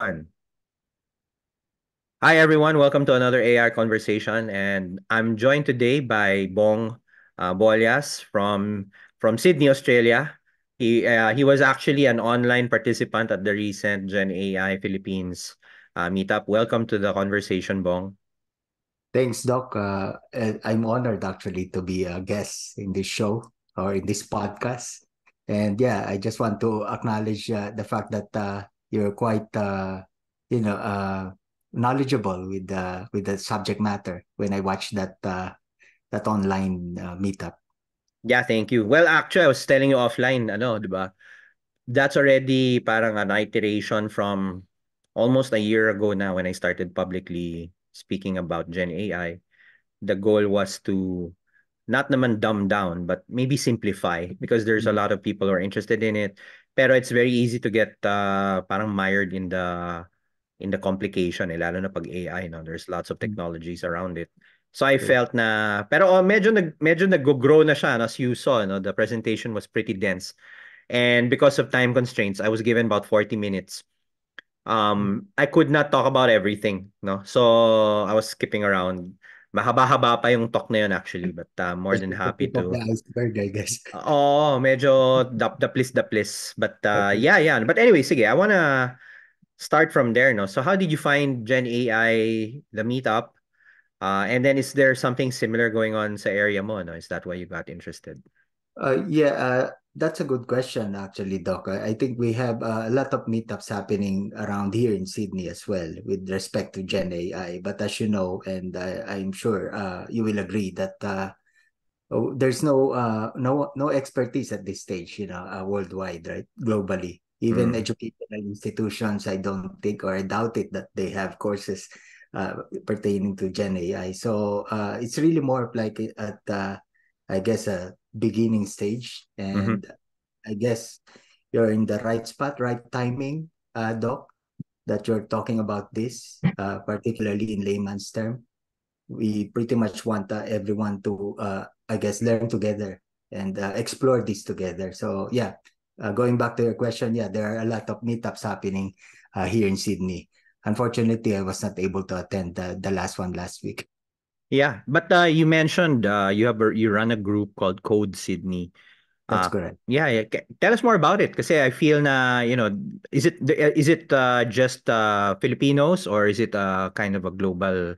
Hi, everyone. Welcome to another AI conversation. And I'm joined today by Bong uh, from, from Sydney, Australia. He, uh, he was actually an online participant at the recent Gen AI Philippines uh, meetup. Welcome to the conversation, Bong. Thanks, Doc. Uh, I'm honored actually to be a guest in this show or in this podcast. And yeah, I just want to acknowledge uh, the fact that uh, you're quite uh, you know uh, knowledgeable with the with the subject matter when I watched that uh, that online uh, meetup. Yeah, thank you. Well, actually, I was telling you offline, ano, diba? That's already parang an iteration from almost a year ago now when I started publicly speaking about Gen AI. The goal was to not naman dumb down, but maybe simplify because there's a mm-hmm. lot of people who are interested in it. Pero it's very easy to get uh, parang mired in the in the complication, eh, lalo na pag AI, no? there's lots of mm. technologies around it. So I felt na pero oh, medyo nag medyo nag-grow na siya no? as you saw no the presentation was pretty dense. And because of time constraints I was given about 40 minutes. Um mm. I could not talk about everything no. So I was skipping around mahaba-haba pa yung talk na yun actually but uh, more than happy to iceberg I guess oh medyo dap daplis daplis but uh, yeah yeah but anyway sige I wanna start from there no so how did you find Gen AI the meetup uh, and then is there something similar going on sa area mo no is that why you got interested uh, yeah uh, That's a good question, actually, Doc. I think we have uh, a lot of meetups happening around here in Sydney as well with respect to Gen AI. But as you know, and I, am sure uh, you will agree that uh, oh, there's no uh, no no expertise at this stage, you know, uh, worldwide, right? Globally, even mm. educational institutions, I don't think or I doubt it that they have courses uh, pertaining to Gen AI. So it's really more of like at I guess a beginning stage mm-hmm. and mm-hmm. i guess you're in the right spot right timing uh, doc that you're talking about this uh, particularly in layman's term we pretty much want uh, everyone to uh, i guess learn together and uh, explore this together so yeah uh, going back to your question yeah there are a lot of meetups happening here in sydney unfortunately i was not able to attend the, the last one last week yeah, but uh, you mentioned uh, you have a, you run a group called Code Sydney. That's uh, correct. Yeah, yeah, tell us more about it because I feel na you know is it is it uh, just uh, Filipinos or is it uh, kind of a global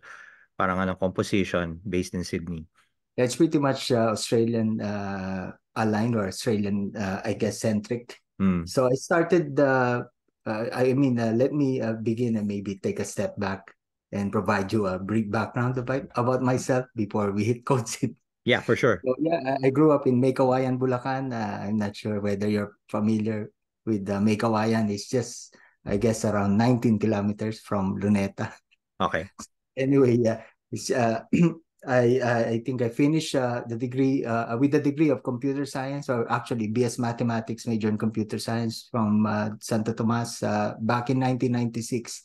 parang ano composition based in Sydney? It's pretty much uh, Australian uh, aligned or Australian uh, I guess centric. Mm. So I started uh, uh, I mean, uh, let me uh, begin and maybe take a step back and provide you a brief background about myself before we hit code seat. Yeah, for sure. So, yeah, I grew up in Makawayan Bulacan. Uh, I'm not sure whether you're familiar with uh, Maykawayan. It's just, I guess, around 19 kilometers from Luneta. Okay. anyway, yeah, it's, uh, I I think I finished uh, the degree uh, with the degree of computer science, or actually BS Mathematics major in computer science from uh, Santo Tomas uh, back in 1996.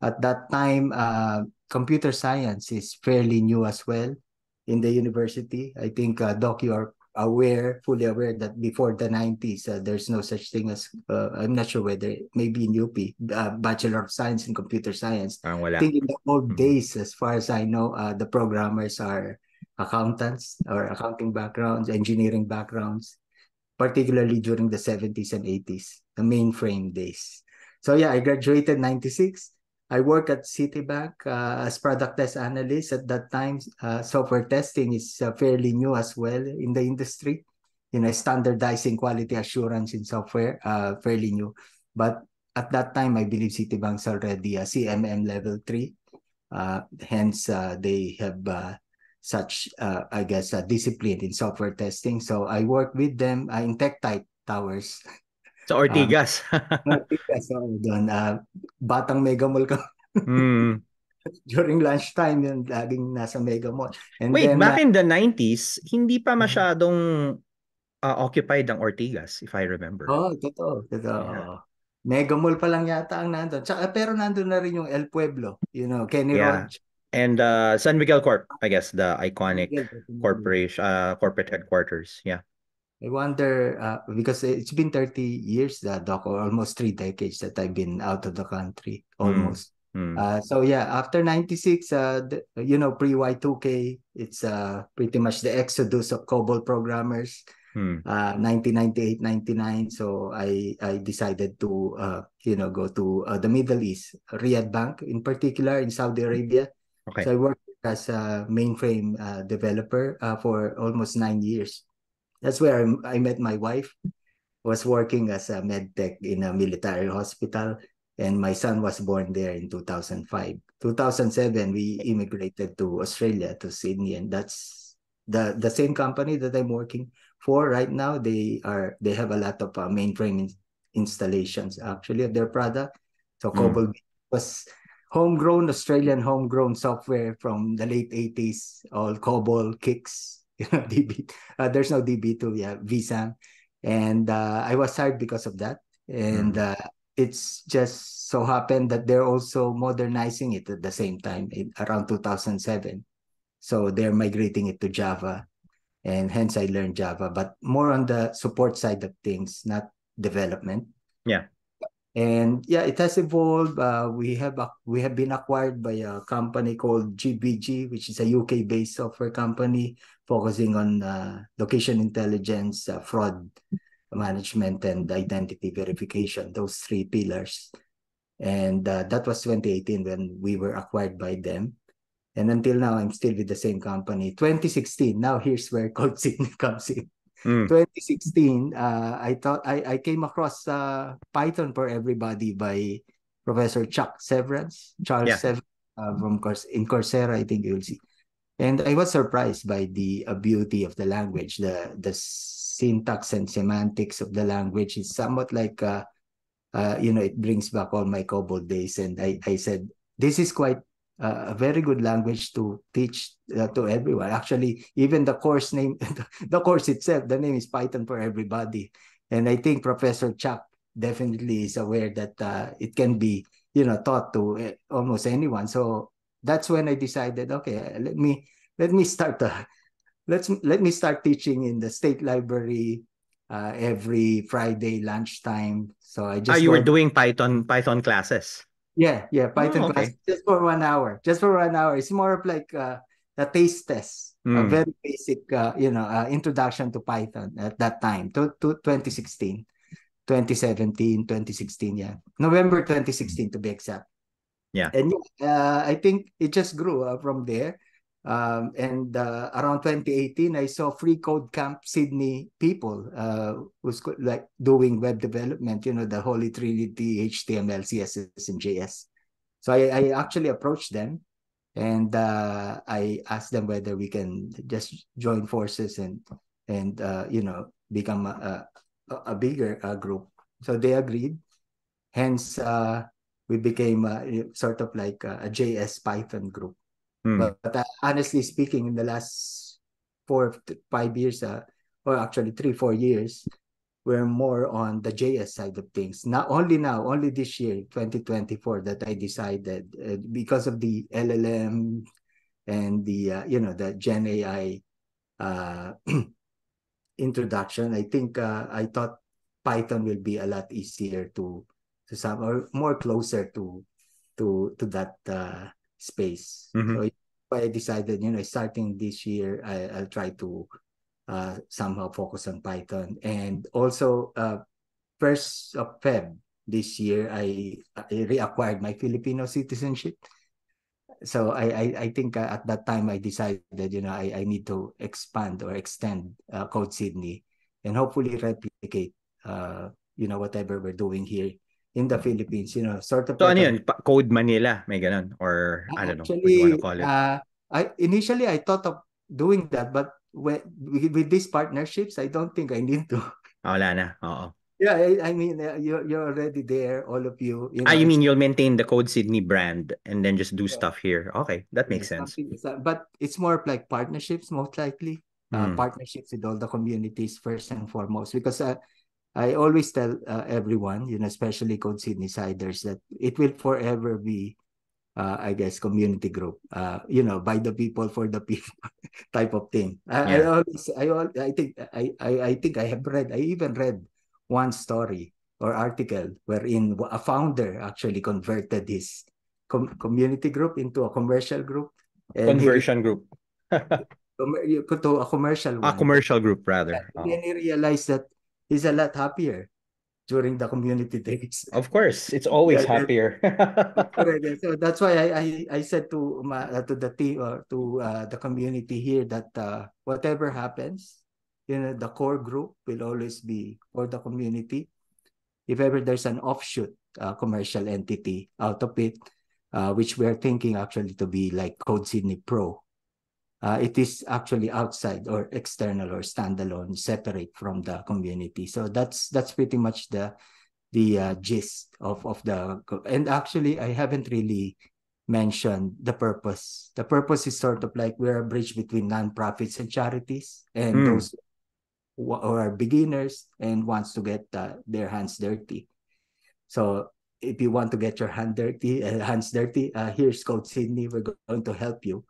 At that time, uh, computer science is fairly new as well in the university. I think, uh, Doc, you are aware, fully aware that before the 90s, uh, there's no such thing as, uh, I'm not sure whether, maybe in UP, uh, Bachelor of Science in Computer Science. Ah, I think in the old mm-hmm. days, as far as I know, uh, the programmers are accountants or accounting backgrounds, engineering backgrounds, particularly during the 70s and 80s, the mainframe days. So yeah, I graduated 96. I work at Citibank uh, as product test analyst. At that time, uh, software testing is uh, fairly new as well in the industry. You know, standardizing quality assurance in software, uh, fairly new. But at that time, I believe Citibank's already a CMM level three. Uh, hence, uh, they have such, I guess, a discipline in software testing. So I work with them in tech type towers Sa Ortigas. Uh, Ortigas, oo, doon. Uh, batang Mega Mall ka. mm. During lunchtime, yun, laging nasa Mega Mall. And Wait, then, back uh, in the 90s, hindi pa mm-hmm. masyadong uh, occupied ang Ortigas, if I remember. Oo, oh, totoo. Totoo. Yeah. Mega Mall pa lang yata ang nandun. Tsaka, pero nandun na rin yung El Pueblo, you know, Kenny yeah. Rogers. And uh, San Miguel Corp, I guess, the iconic corporation, uh, corporate headquarters. Yeah. I wonder uh, because it's been 30 years that uh, doc or almost three decades that I've been out of the country hmm. almost. Mm. Uh, so yeah, after 96, uh, you know, pre Y2K, it's uh, pretty much the exodus of COBOL programmers, hmm. uh, 1998, 99. So I, I decided to, uh, you know, go to uh, the Middle East, Riyadh Bank in particular in Saudi Arabia. Okay. So I worked as a mainframe uh, developer uh, for almost nine years. That's where I, I met my wife. Was working as a med tech in a military hospital, and my son was born there in 2005. 2007, we immigrated to Australia to Sydney, and that's the the same company that I'm working for right now. They are they have a lot of uh, mainframe in, installations actually of their product. So mm. was homegrown Australian homegrown software from the late 80s, all COBOL kicks DB. Uh, there's no DB 2 Yeah, vSAM. And uh, I was hired because of that. And mm. uh, it's just so happened that they're also modernizing it at the same time in, around 2007. So they're migrating it to Java. And hence I learned Java, but more on the support side of things, not development. Yeah. And yeah, it has evolved. Uh, we have we have been acquired by a company called GBG, which is a UK-based software company focusing on uh, location intelligence, uh, fraud management, and identity verification, those three pillars. And uh, that was 2018 when we were acquired by them. And until now, I'm still with the same company. 2016, now here's where Code comes in. Mm. 2016, uh, I thought I, I came across uh, Python for Everybody by Professor Chuck Severance, Charles yeah. Severance uh, from Corse- in Coursera, I think you'll see and I was surprised by the uh, beauty of the language, the the syntax and semantics of the language is somewhat like, uh, uh, you know, it brings back all my COBOL days. And I, I said, this is quite uh, a very good language to teach uh, to everyone. Actually, even the course name, the course itself, the name is Python for everybody. And I think Professor Chuck definitely is aware that uh, it can be, you know, taught to eh, almost anyone. So that's when I decided, okay, let me let me start a, let's let me start teaching in the state library uh, every Friday lunchtime. So I just oh, you went, were doing Python Python classes. Yeah, yeah, oh, Python oh, okay. classes just for one hour. Just for one hour. It's more of like uh, a taste test, mm. a hmm. very basic, uh, you know, uh, introduction to Python at that time, to, to 2016, 2017, 2016. Yeah, November 2016 to be exact. Yeah. And uh, I think it just grew uh, from there. Um, and uh, around 2018, I saw Free Code Camp Sydney people uh, who's like doing web development, you know, the Holy Trinity, HTML, CSS, and JS. So I, I actually approached them and uh, I asked them whether we can just join forces and, and uh, you know, become a, a, a bigger group. So they agreed. Hence, we became a, eh, sort of like a, a JS Python group. But, hmm. but uh, honestly speaking, in the last four, five years, uh, or actually three, four years, we're more on the JS side of things. Not only now, only this year, 2024, that I decided uh, because of the LLM and the uh, you know the Gen AI uh, introduction. I think uh, I thought Python will be a lot easier to to some or more closer to to to that uh, space. Mm-hmm. So I decided, you know, starting this year, I, will try to uh, somehow focus on Python. And also, uh, first of Feb this year, I, I reacquired my Filipino citizenship. So I, I, I think uh, at that time I decided, you know, I, I need to expand or extend uh, Code Sydney and hopefully replicate, uh, you know, whatever we're doing here in the Philippines, you know, sort of. So like ano yun? A, Code Manila, may ganun? Or ah, I don't actually, what you want to call it? Uh, I, initially, I thought of doing that, but when, with, with these partnerships, I don't think I need to. Ah, wala na, oo. Yeah, I, I mean, uh, you're, you're already there, all of you. you ah, know, ah, you mean you'll maintain the Code Sydney brand and then just do yeah. stuff here. Okay, that makes yeah, sense. But it's more like partnerships, most likely. Mm. Uh, hmm. partnerships with all the communities first and foremost because uh, I always tell uh, everyone, you know, especially Code Sydney Siders, that it will forever be, uh, I guess, community group, uh, you know, by the people for the people type of thing. I, yeah. I always, I, I think, I, I, I think I have read, I even read one story or article wherein a founder actually converted his com- community group into a commercial group. Conversion he, group. to a commercial one. A commercial group, rather. And oh. he realized that he's a lot happier during the community days. Of course, it's always yeah, happier. so that's why I, I, I said to my, uh, to the team or uh, to uh, the community here that uh, whatever happens, you know, the core group will always be for the community. If ever there's an offshoot uh, commercial entity out of it, uh, which we are thinking actually to be like Code Sydney Pro, uh, it is actually outside or external or standalone, separate from the community. So that's that's pretty much the the uh, gist of of the. And actually, I haven't really mentioned the purpose. The purpose is sort of like we're a bridge between nonprofits and charities, and mm. those who are beginners and wants to get uh, their hands dirty. So if you want to get your hand dirty, uh, hands dirty, uh, here's Code Sydney. We're going to help you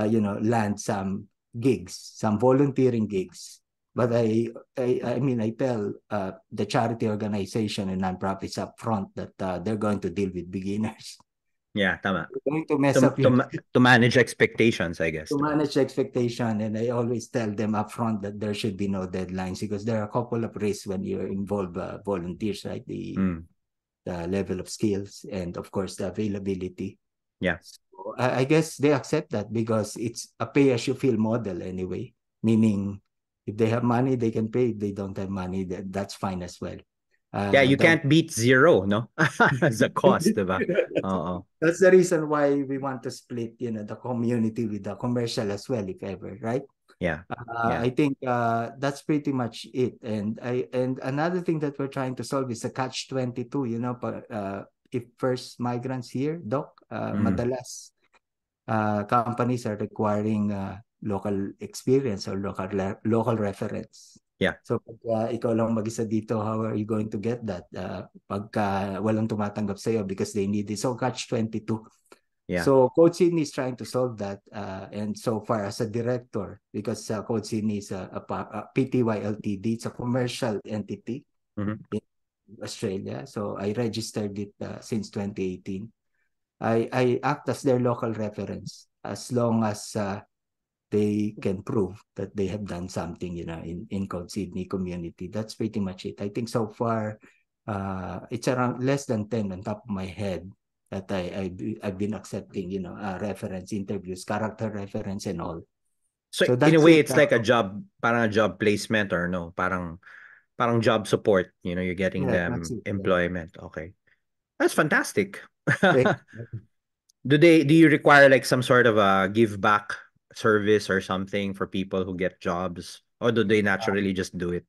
uh, you know, land some gigs, some volunteering gigs. But I, I, I mean, I tell uh, the charity organization and nonprofits up front that uh, they're going to deal with beginners. Yeah, tama. are going to mess to, up to, to manage expectations, I guess. To manage expectation, and I always tell them up front that there should be no deadlines because there are a couple of risks when you involve uh, volunteers, right? The mm. the level of skills and of course the availability. Yes. I guess they accept that because it's a pay as you feel model anyway, meaning if they have money, they can pay. If they don't have money, that, that's fine as well. Uh, yeah, you that, uh, can't beat zero, no? As a cost, diba? Uh-oh. That's the reason why we want to split, you know, the community with the commercial as well, if ever, right? Yeah. Uh, yeah. I think uh, that's pretty much it. And I and another thing that we're trying to solve is the catch twenty two. You know, but. Uh, if first migrants here, Doc, uh, mm. madalas uh, companies are requiring uh, local experience or local local reference. Yeah. So pag uh, ikaw lang mag-isa dito, how are you going to get that? Uh, pagka walang tumatanggap sa iyo because they need it. So catch 22. Yeah. So Coach Sidney is trying to solve that uh, and so far as a director because uh, Coach Sidney is a, a, a PTY Ltd, it's a commercial entity. Mm-hmm. Australia. So I registered it uh, since 2018. I, I act as their local reference as long as uh, they can prove that they have done something, you know, in, in Code Sydney community. That's pretty much it. I think so far uh, it's around less than 10 on top of my head that I, I I've been accepting, you know, uh, reference interviews, character reference and all. So, so in a way, it. it's like a job, parang a job placement or no, parang parang job support you know you're getting yeah, them employment okay that's fantastic do they do you require like some sort of a give back service or something for people who get jobs or do they uh, naturally uh, just do it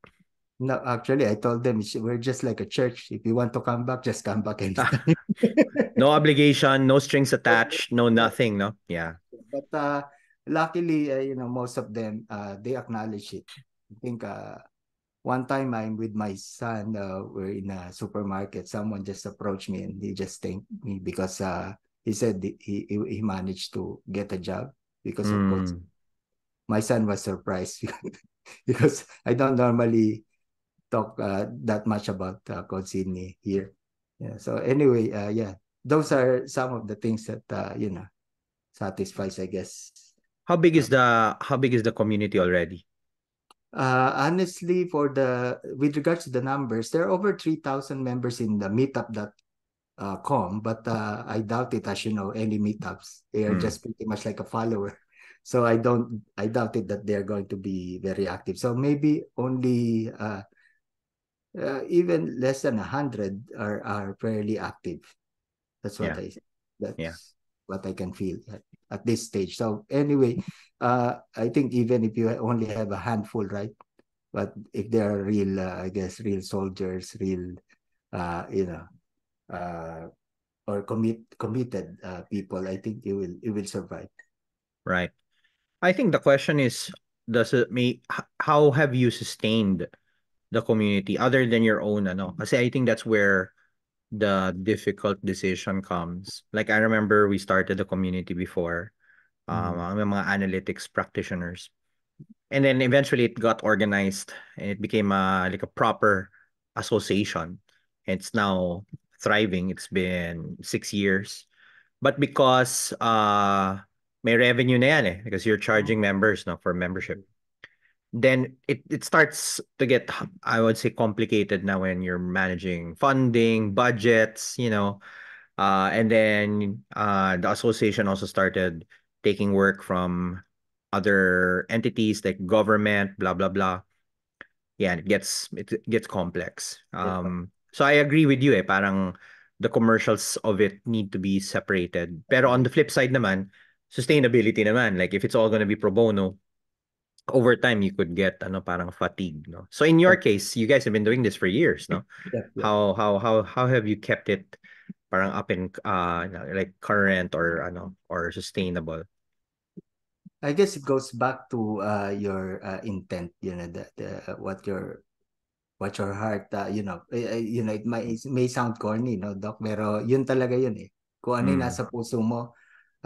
no actually i told them we're just like a church if you want to come back just come back anytime. no obligation no strings attached no nothing no yeah but uh luckily uh, you know most of them uh they acknowledge it i think uh one time I'm with my son, uh, we're in a supermarket. Someone just approached me and he just thanked me because uh, he said he, he, he managed to get a job because mm. of course. Hmm. My son was surprised because I don't normally talk uh, that much about uh, Code Sydney here. Yeah. So anyway, uh, yeah, those are some of the things that uh, you know satisfies, I guess. How big is the how big is the community already? uh, honestly, for the with regards to the numbers, there are over three thousand members in the meetup.com, uh, but uh, I doubt it. As you know, any meetups they are mm. just pretty much like a follower. So I don't, I doubt it that they're going to be very active. So maybe only uh, uh, even less than a hundred are are fairly active. That's what yeah. I. That's yeah what I can feel at, at this stage. So anyway, uh, I think even if you only have a handful, right? But if they are real, uh, I guess, real soldiers, real, uh, you know, uh, or commit committed uh, people, I think you will you will survive. Right. I think the question is, does it me? How have you sustained the community other than your own? I I say I think that's where the difficult decision comes. Like I remember we started the community before. Mm-hmm. Um, mm-hmm. mga analytics practitioners. And then eventually it got organized and it became a, like a proper association. It's now thriving. It's been six years. But because uh, may revenue na yan eh, because you're charging mm-hmm. members no, for membership then it, it starts to get i would say complicated now when you're managing funding budgets you know uh, and then uh, the association also started taking work from other entities like government blah blah blah yeah it gets it gets complex um so i agree with you eh parang the commercials of it need to be separated pero on the flip side naman sustainability naman like if it's all going to be pro bono over time you could get ano parang fatigue no so in your case you guys have been doing this for years no yeah, how how how how have you kept it parang up and uh like current or ano or sustainable I guess it goes back to uh, your uh, intent you know that uh, what your what your heart uh, you know uh, you know it may it may sound corny no doc pero yun talaga yun eh kung ano mm. nasa puso mo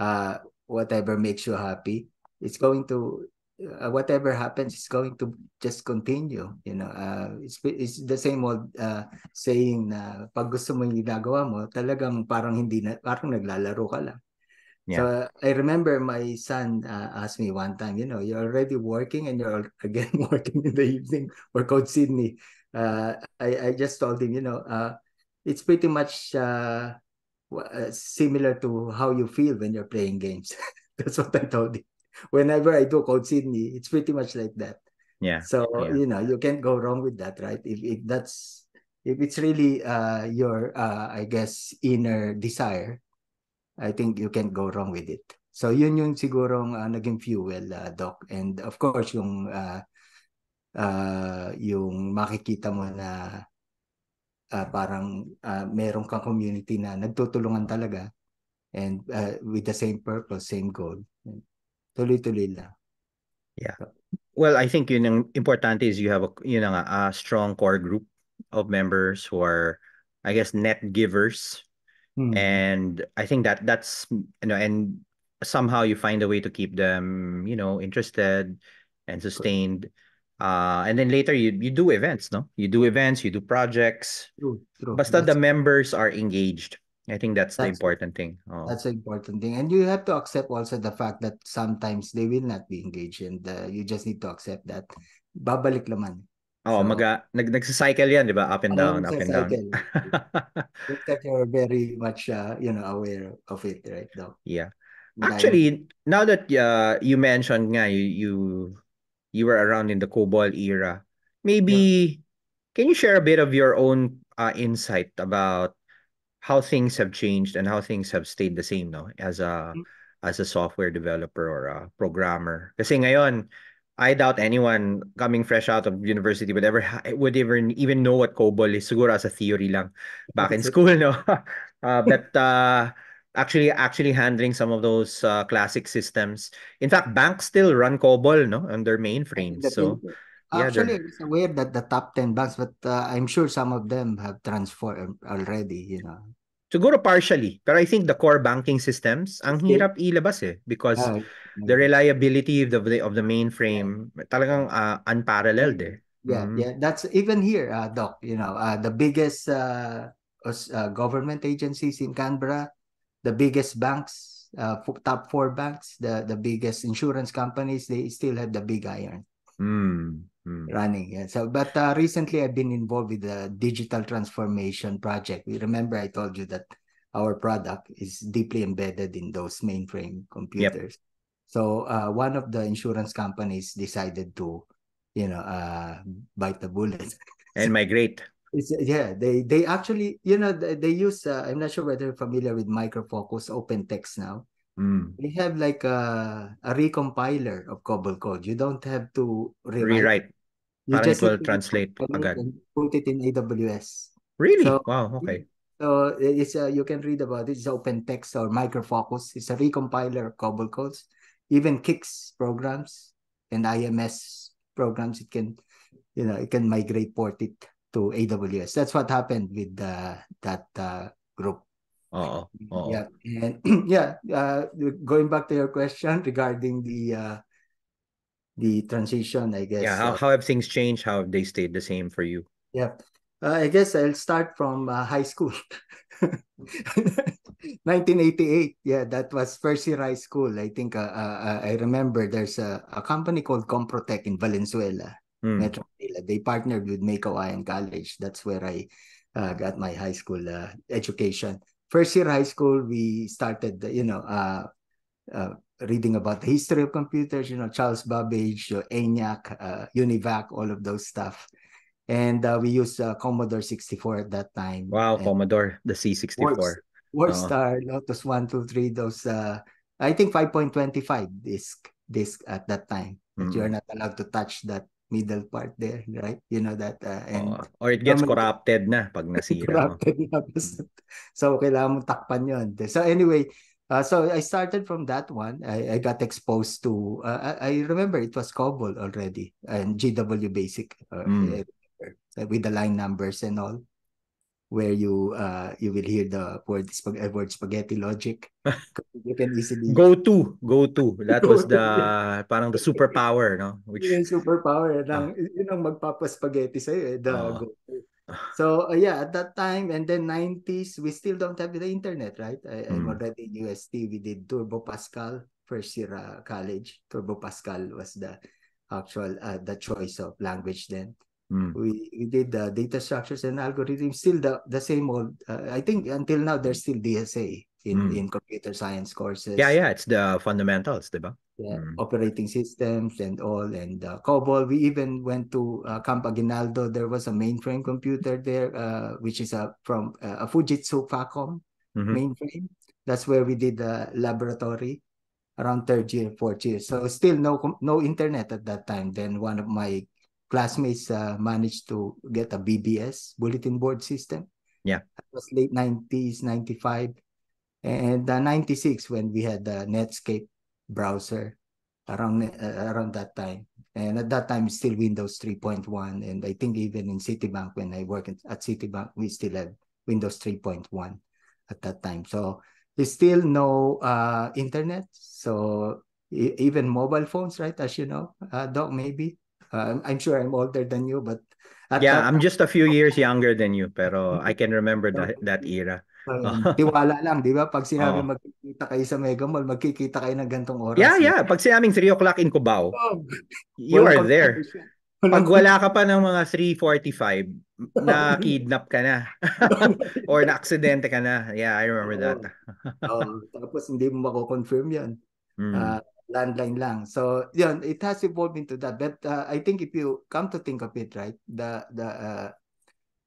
uh, whatever makes you happy it's going to uh, whatever happens is going to just continue you know uh, it's, it's the same old uh, saying na pag gusto mo yung ginagawa mo talagang parang hindi na parang naglalaro ka lang yeah. so uh, i remember my son uh, asked me one time you know you're already working and you're again working in the evening for coach sydney uh, I, I just told him you know uh, it's pretty much uh, uh similar to how you feel when you're playing games that's what i told him whenever I do Code Sydney, it's pretty much like that. Yeah. So yeah. you know you can't go wrong with that, right? If if that's if it's really uh, your uh, I guess inner desire, I think you can't go wrong with it. So yun yung sigurong uh, naging fuel uh, doc and of course yung uh, uh, yung makikita mo na uh, parang uh, meron kang community na nagtutulungan talaga and uh, with the same purpose, same goal. tuloy-tuloy Yeah. Well, I think yun ang Important is you have a you know a strong core group of members who are I guess net givers. hmm And I think that that's you know and somehow you find a way to keep them, you know, interested and sustained. Uh, and then later you you do events, no? You do events, you do projects. True, true. Basta that's... the members are engaged. I think that's, that's the important thing. Oh. That's the important thing. And you have to accept also the fact that sometimes they will not be engaged and uh, you just need to accept that. Babalik naman. Oh, so, maga, nag nagsa-cycle di ba? Up and down, up and down. that you're very much uh, you know aware of it right now. Yeah. Actually, now that uh, you mentioned nga you, you you were around in the COBOL era, maybe yeah. can you share a bit of your own uh, insight about how things have changed and how things have stayed the same no as a mm-hmm. as a software developer or a programmer kasi ngayon I doubt anyone coming fresh out of university would ever would even even know what COBOL is siguro as a theory lang back in school no uh, but uh, actually actually handling some of those uh, classic systems in fact banks still run COBOL no on their mainframes so paper. Actually, it's weird that the top 10 banks, but uh, I'm sure some of them have transformed already, you know. Siguro partially, pero I think the core banking systems ang hirap ilabas eh because ah, the reliability of the of the mainframe talagang uh, unparalleled eh. Yeah, mm-hmm. yeah, that's even here, uh, doc, you know, uh, the biggest uh, uh, government agencies in Canberra, the biggest banks, uh, top four banks, the the biggest insurance companies, they still have the big iron. Mm. Mm. running. Yeah. So, but uh, recently I've been involved with the digital transformation project. We remember I told you that our product is deeply embedded in those mainframe computers. Yep. So uh, one of the insurance companies decided to, you know, uh, bite the bullet and migrate. It's, yeah, they they actually, you know, they, they use. Uh, I'm not sure whether you're familiar with Micro Focus Open Text now. Mm. They have like a, uh, a recompiler of COBOL code. You don't have to rewrite. rewrite. You just it will translate again. Put it in AWS. Really? So, wow, okay. So it's a, uh, you can read about it. It's open text or micro focus. It's a recompiler of COBOL codes, even Kix programs and IMS programs. It can, you know, it can migrate port it to AWS. That's what happened with uh, that uh, group. Oh, yeah, and yeah. Uh, going back to your question regarding the uh, the transition, I guess. Yeah, how, uh, how have things changed? How have they stayed the same for you? Yeah, uh, I guess I'll start from uh, high school. 1988, yeah, that was first year high school. I think uh, uh, uh I remember there's a, a company called Comprotec in Valenzuela, mm. Metro Manila. They partnered with Makawayan College. That's where I got my high school education. First year high school, we started, you know, reading about the history of computers, you know, Charles Babbage, uh, ENIAC, uh, UNIVAC, all of those stuff. And uh, we used uh, Commodore 64 at that time. Wow, and Commodore, the C64. WordStar, worst oh. Lotus 1, 2, 3, those, uh, I think 5.25 disk, disk at that time. Mm-hmm. You're not allowed to touch that middle part there, right? You know that uh, and oh, or it gets normally, corrupted na pag nasira. corrupted na. so kailangan mo takpan 'yon. So anyway, Uh, so I started from that one. I, I got exposed to. Uh, I, I, remember it was COBOL already and GW Basic uh, mm. with the line numbers and all, where you uh, you will hear the word spag- uh, word spaghetti logic. you can easily go to go to. That was the parang the superpower, no? Which yung superpower ah. ng uh, yun ang magpapaspaghetti sa iyo, eh, the uh, ah. go to so uh, yeah at that time and then 90s we still don't have the internet right I, am mm. already in UST we did Turbo Pascal first year uh, college Turbo Pascal was the actual uh, the choice of language then mm. we, we did the data structures and algorithms still the, the same old uh, I think until now there's still DSA in, mm. in computer science courses. Yeah, yeah, it's the fundamentals, diba? Yeah, mm. operating systems and all, and uh, COBOL. We even went to uh, Camp Aguinaldo. There was a mainframe computer there, uh, which is a from uh, a Fujitsu Facom mm-hmm. mainframe. That's where we did the laboratory around third year, fourth year. So still no no internet at that time. Then one of my classmates uh, managed to get a BBS bulletin board system. Yeah, that was late nineties, ninety five and the 96 when we had the Netscape browser around uh, around that time. And at that time, still Windows 3.1. And I think even in Citibank, when I worked at Citibank, we still had Windows 3.1 at that time. So there's still no uh, internet. So even mobile phones, right? As you know, uh, Doc, maybe. Uh, I'm sure I'm older than you, but yeah, I'm just a few years younger than you, pero I can remember that, that era. Ah. tiwala lang, di ba? Pag sinabi oh. magkikita kayo sa Mega Mall, magkikita kayo ng gantong oras. Yeah, yeah. Pag sinabing 3 o'clock in Cubao, oh. you are there. Pag wala ka pa ng mga 3.45, na kidnap ka na. Or na-aksidente ka na. Yeah, I remember oh. that. oh, tapos hindi mo mako-confirm yan. Mm. Uh, landline lang. So, yun, it has evolved into that. But uh, I think if you come to think of it, right, the, the, uh,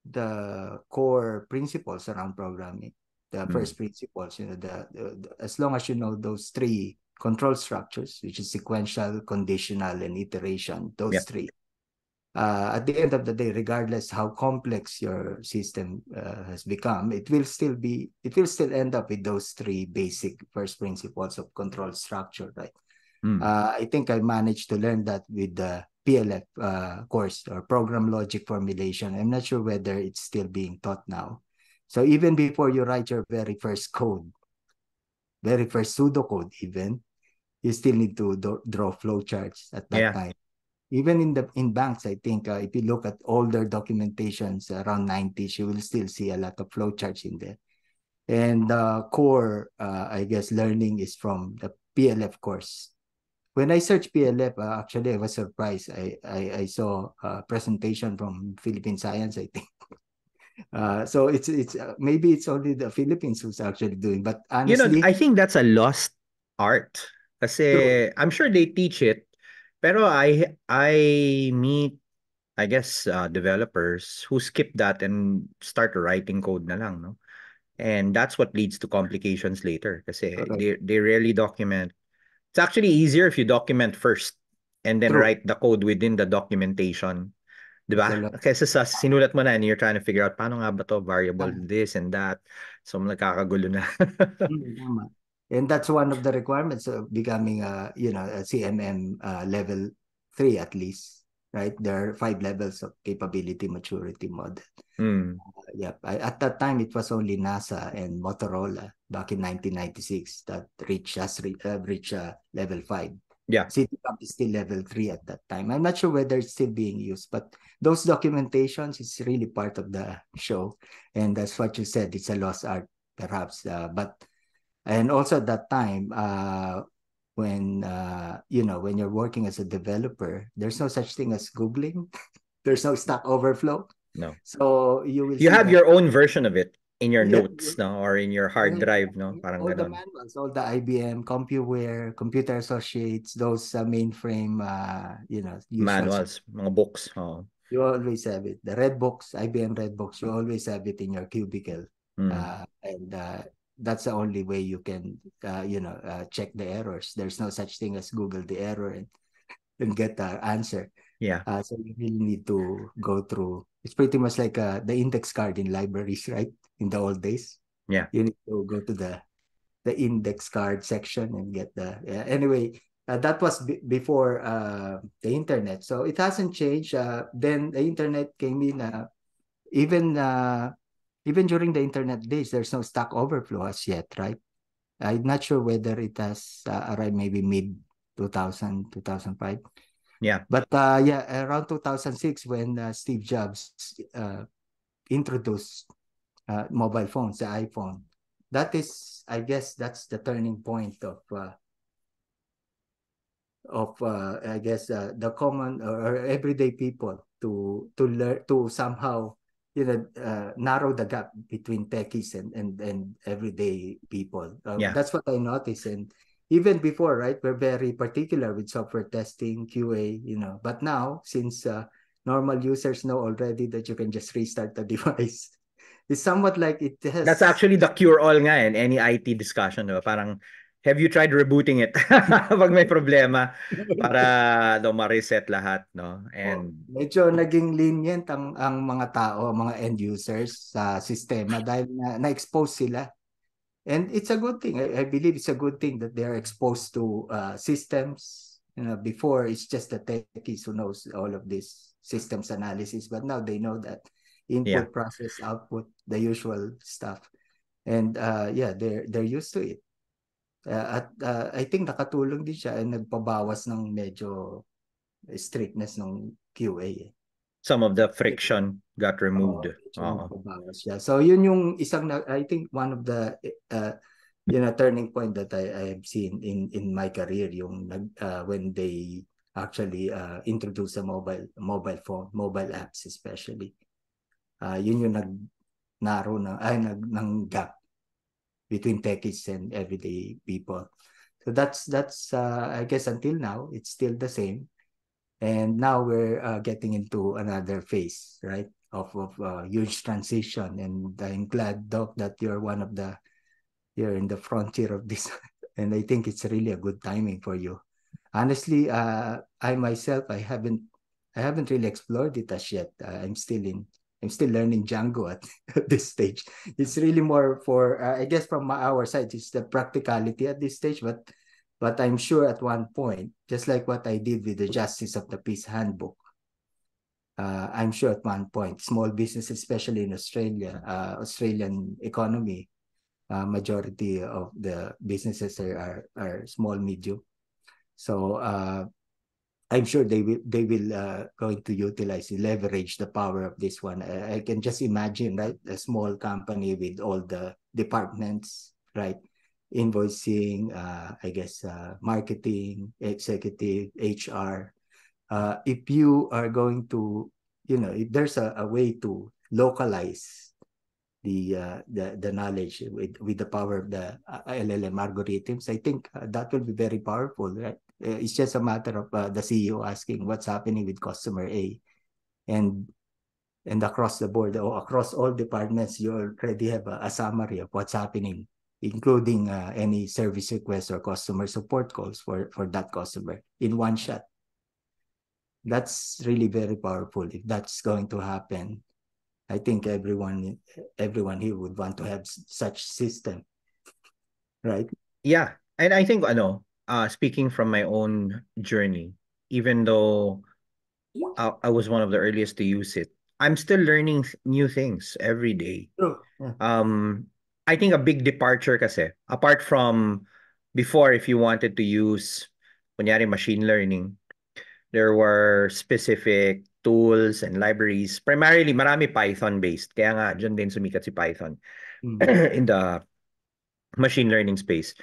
the core principles around programming the mm. first principles you know the, the, the, as long as you know those three control structures which is sequential conditional and iteration those yeah. three uh, at the end of the day regardless how complex your system uh, has become it will still be it will still end up with those three basic first principles of control structure right mm. uh, i think i managed to learn that with the PLF uh, course or program logic formulation. I'm not sure whether it's still being taught now. So even before you write your very first code, very first pseudocode even, you still need to do- draw flowcharts at that yeah. time. Even in the in banks, I think uh, if you look at older documentations around 90s, you will still see a lot of flowcharts in there. And uh, core, uh, I guess, learning is from the PLF course when I searched PLF, uh, actually I was surprised. I I, I saw a presentation from Philippine Science, I think. Uh, so it's it's uh, maybe it's only the Philippines who's actually doing, but honestly, you know, I think that's a lost art. I say I'm sure they teach it, pero I I meet I guess uh, developers who skip that and start writing code na lang, no? And that's what leads to complications later Because okay. they they rarely document It's actually easier if you document first and then True. write the code within the documentation. Di ba? Kesa sa sinulat mo na and you're trying to figure out paano nga ba to variable yeah. this and that. So nagkakagulo na. Mm, and that's one of the requirements of becoming a you know a CMM uh, level 3 at least. right? There are five levels of capability maturity model. Mm. Uh, I, at that time, it was only NASA and Motorola back in 1996 that reached us re- uh, reached uh, level five. Yeah. CityCamp is still level three at that time. I'm not sure whether it's still being used, but those documentations is really part of the show. And that's what you said. It's a lost art, perhaps. Uh, but and also at that time, uh, when uh, you know when you're working as a developer there's no such thing as googling there's no stack overflow no so you will you have that. your own version of it in your yeah. notes no or in your hard yeah. drive no Parang all ganun. the manuals all the IBM CompuWare computer associates those uh, mainframe uh, you know manuals mga books oh. you always have it the red books IBM red books you always have it in your cubicle mm. uh, and uh, that's the only way you can uh, you know uh, check the errors there's no such thing as google the error and, and get the answer yeah uh, so you really need to go through it's pretty much like uh, the index card in libraries right in the old days yeah you need to go to the the index card section and get the yeah. anyway uh, that was b- before uh, the internet so it hasn't changed then the internet came in even even during the internet days, there's no Stack Overflow as yet, right? I'm not sure whether it has uh, arrived maybe mid 2000, 2005. Yeah. But uh, yeah, around 2006 when uh, Steve Jobs uh, introduced uh, mobile phones, the iPhone, that is, I guess, that's the turning point of uh, of uh, I guess uh, the common or, everyday people to to learn to somehow you know uh, narrow the gap between techies and and and everyday people um, yeah. that's what i noticed and even before right we're very particular with software testing qa you know but now since uh, normal users know already that you can just restart the device it's somewhat like it has that's actually the cure all nga in eh, any IT discussion diba? parang Have you tried rebooting it pag may problema para no ma-reset lahat no? And oh, medyo naging lenient ang ang mga tao, mga end users sa sistema dahil na, na-expose sila. And it's a good thing. I, I believe it's a good thing that they are exposed to uh, systems. You know, before it's just the techies who knows all of this systems analysis, but now they know that input, yeah. process, output, the usual stuff. And uh, yeah, they're they're used to it. Uh, at uh, I think nakatulong din siya and eh, nagpabawas ng medyo strictness ng QA. Eh. Some of the friction got removed. Oh, uh siya. So yun yung isang I think one of the uh, ah, you know turning point that I, I have seen in in my career yung uh, when they actually uh, introduce a mobile mobile phone, mobile apps especially. Uh, yun yung nag naro na ay nag ng gap between techies and everyday people. So that's that's uh, I guess until now it's still the same, and now we're uh, getting into another phase, right? Of of uh, huge transition, and I'm glad, Doc, that you're one of the you're in the frontier of this, and I think it's really a good timing for you. Honestly, uh, I myself I haven't I haven't really explored it as yet. Uh, I'm still in I'm still learning Django at, this stage. It's really more for uh, I guess from our side, it's the practicality at this stage. But but I'm sure at one point, just like what I did with the Justice of the Peace Handbook, uh, I'm sure at one point, small business, especially in Australia, uh, Australian economy, uh, majority of the businesses are, are, are small medium. So uh, I'm sure they will they will uh, going to utilize leverage the power of this one. I, I, can just imagine right a small company with all the departments right invoicing uh, I guess uh, marketing executive HR uh, if you are going to you know if there's a, a way to localize the uh, the the knowledge with with the power of the uh, LLM algorithms I think that will be very powerful right Eh, it's just a matter of uh, the CEO asking what's happening with customer A, and and across the board or across all departments, you already have a, a summary of what's happening, including uh, any service requests or customer support calls for for that customer in one shot. That's really very powerful. If that's going to happen, I think everyone everyone here would want to have such system, right? Yeah, and I think I know uh, speaking from my own journey, even though I, I, was one of the earliest to use it, I'm still learning new things every day. Um, I think a big departure kasi, apart from before, if you wanted to use, kunyari, machine learning, there were specific tools and libraries. Primarily, marami Python-based. Kaya nga, dyan din sumikat si Python mm in the machine learning space.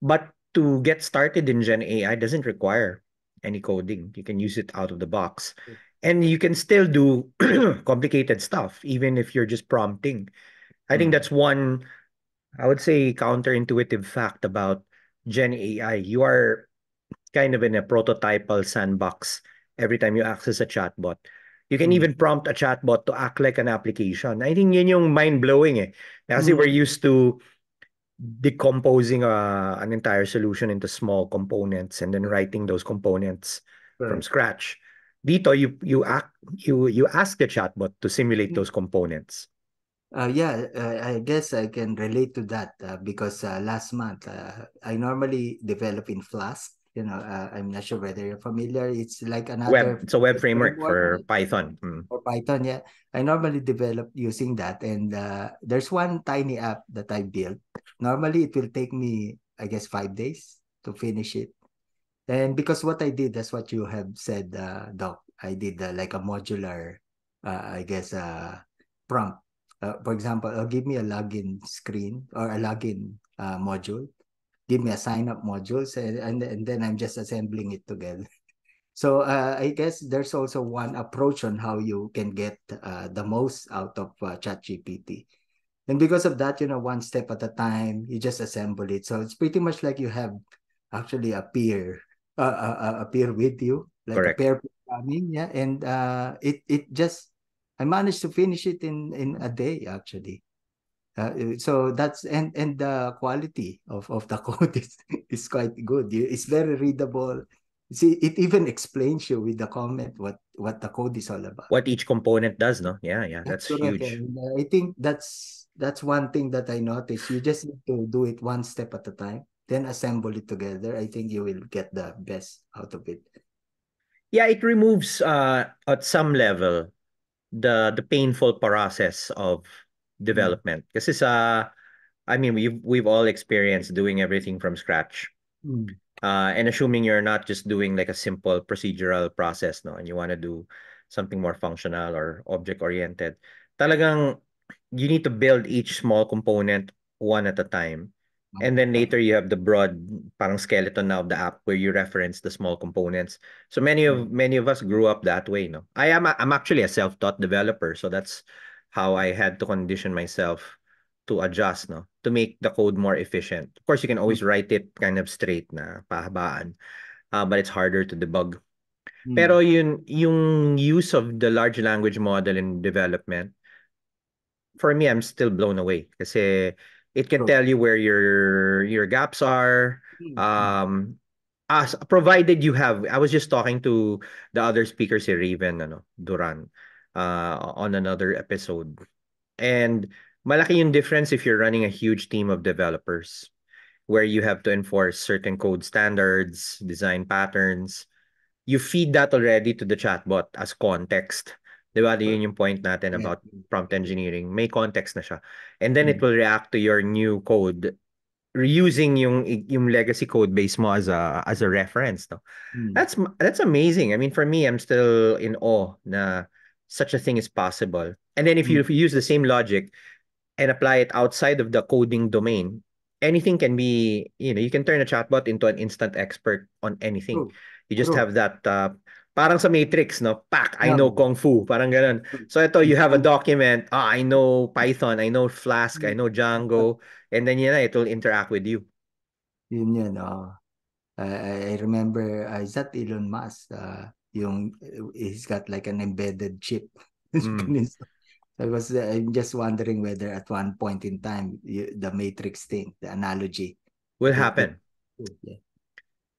But to get started in Gen AI doesn't require any coding. You can use it out of the box. And you can still do complicated stuff, even if you're just prompting. I think hmm. that's one, I would say, counterintuitive fact about Gen AI. You are kind of in a prototypal sandbox every time you access a chatbot. You can hmm. even prompt a chatbot to act like an application. I think yun yung mind-blowing eh. Kasi mm. we're used to decomposing uh, an entire solution into small components and then writing those components right. from scratch. Dito, you you ask you you ask the chatbot to simulate mm. those components. Uh, yeah, uh, I guess I can relate to that uh, because uh, last month uh, I normally develop in Flask, you know, uh, I'm not sure whether you're familiar. It's like another web. It's a web framework, framework for Python. Mm. For Python, yeah. I normally develop using that, and uh, there's one tiny app that I built. Normally, it will take me, I guess, five days to finish it, and because what I did, that's what you have said, uh, Doc. I did uh, like a modular, uh, I guess, uh, prompt. for example, give me a login screen or a login module give me a sign up modules and, and, and then I'm just assembling it together. So uh, I guess there's also one approach on how you can get uh, the most out of uh, ChatGPT. And because of that, you know, one step at a time, you just assemble it. So it's pretty much like you have actually a peer, uh, a, a peer with you, like Correct. a peer programming. Yeah, and uh, it it just I managed to finish it in in a day actually. Uh, eh, so that's and and the quality of of the code is, is quite good it's very readable see it even explains you with the comment what what the code is all about what each component does no yeah yeah that's, that's huge and, uh, i think that's that's one thing that i noticed you just need to do it one step at a time then assemble it together i think you will get the best out of it yeah it removes uh at some level the the painful process of development. Mm. Kasi sa I mean we've we've all experienced doing everything from scratch. Mm. Uh, and assuming you're not just doing like a simple procedural process no and you want to do something more functional or object oriented talagang you need to build each small component one at a time mm. and then later you have the broad parang skeleton now of the app where you reference the small components so many of mm. many of us grew up that way no i am i'm actually a self-taught developer so that's how I had to condition myself to adjust no to make the code more efficient. Of course, you can always write it kind of straight na pahabaan, uh, but it's harder to debug. Mm. Pero yun yung use of the large language model in development for me I'm still blown away kasi it can tell you where your your gaps are hmm. um as provided you have I was just talking to the other speaker si Raven ano Duran uh, on another episode. And malaki yung difference if you're running a huge team of developers where you have to enforce certain code standards, design patterns. You feed that already to the chatbot as context. Diba? Yun yung point natin about prompt engineering. May context na siya. And then mm it will react to your new code reusing yung yung legacy code base mo as a as a reference no? Mm. That's that's amazing. I mean for me I'm still in awe na such a thing is possible. And then if you, hmm. if you use the same logic and apply it outside of the coding domain, anything can be, you know, you can turn a chatbot into an instant expert on anything. True. You just True. have that uh, parang sa Matrix, no? Pak, I know Kung Fu, parang ganun. Hmm. So ito, you have a hmm. document, ah, I know Python, I know Flask, I know Django, and then yun na, it will interact with you. Yun yun, oh. I, I remember, uh, is that Elon Musk? Uh, yung eh, he's got like an embedded chip. Mm. I was uh, I'm just wondering whether at one point in time you, the matrix thing, the analogy will happen. Yeah.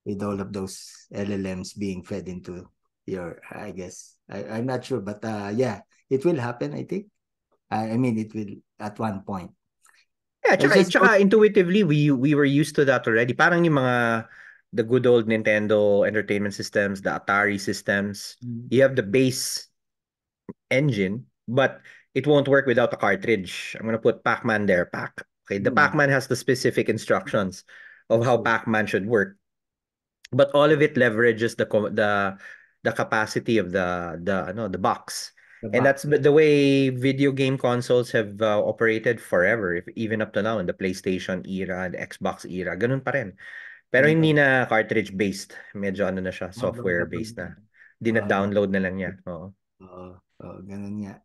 With all of those LLMs being fed into your I guess I, I'm not sure but uh yeah, it will happen I think. I, I mean it will at one point. Yeah, tsaka, just... tsaka intuitively we we were used to that already. Parang yung mga the good old Nintendo entertainment systems, the Atari systems. Mm. You have the base engine, but it won't work without a cartridge. I'm gonna put Pac-Man there. Pac. Okay, the mm. Pac-Man has the specific instructions of how Pac-Man should work, but all of it leverages the the the capacity of the the no the box. and that's the way video game consoles have uh, operated forever, if, even up to now in the PlayStation era, the Xbox era, ganun pa rin. Pero hindi ano? na cartridge based. Medyo ano na siya, software ah, based na. Dina-download ah. na lang niya. Oo. Oo, oo ganun nga.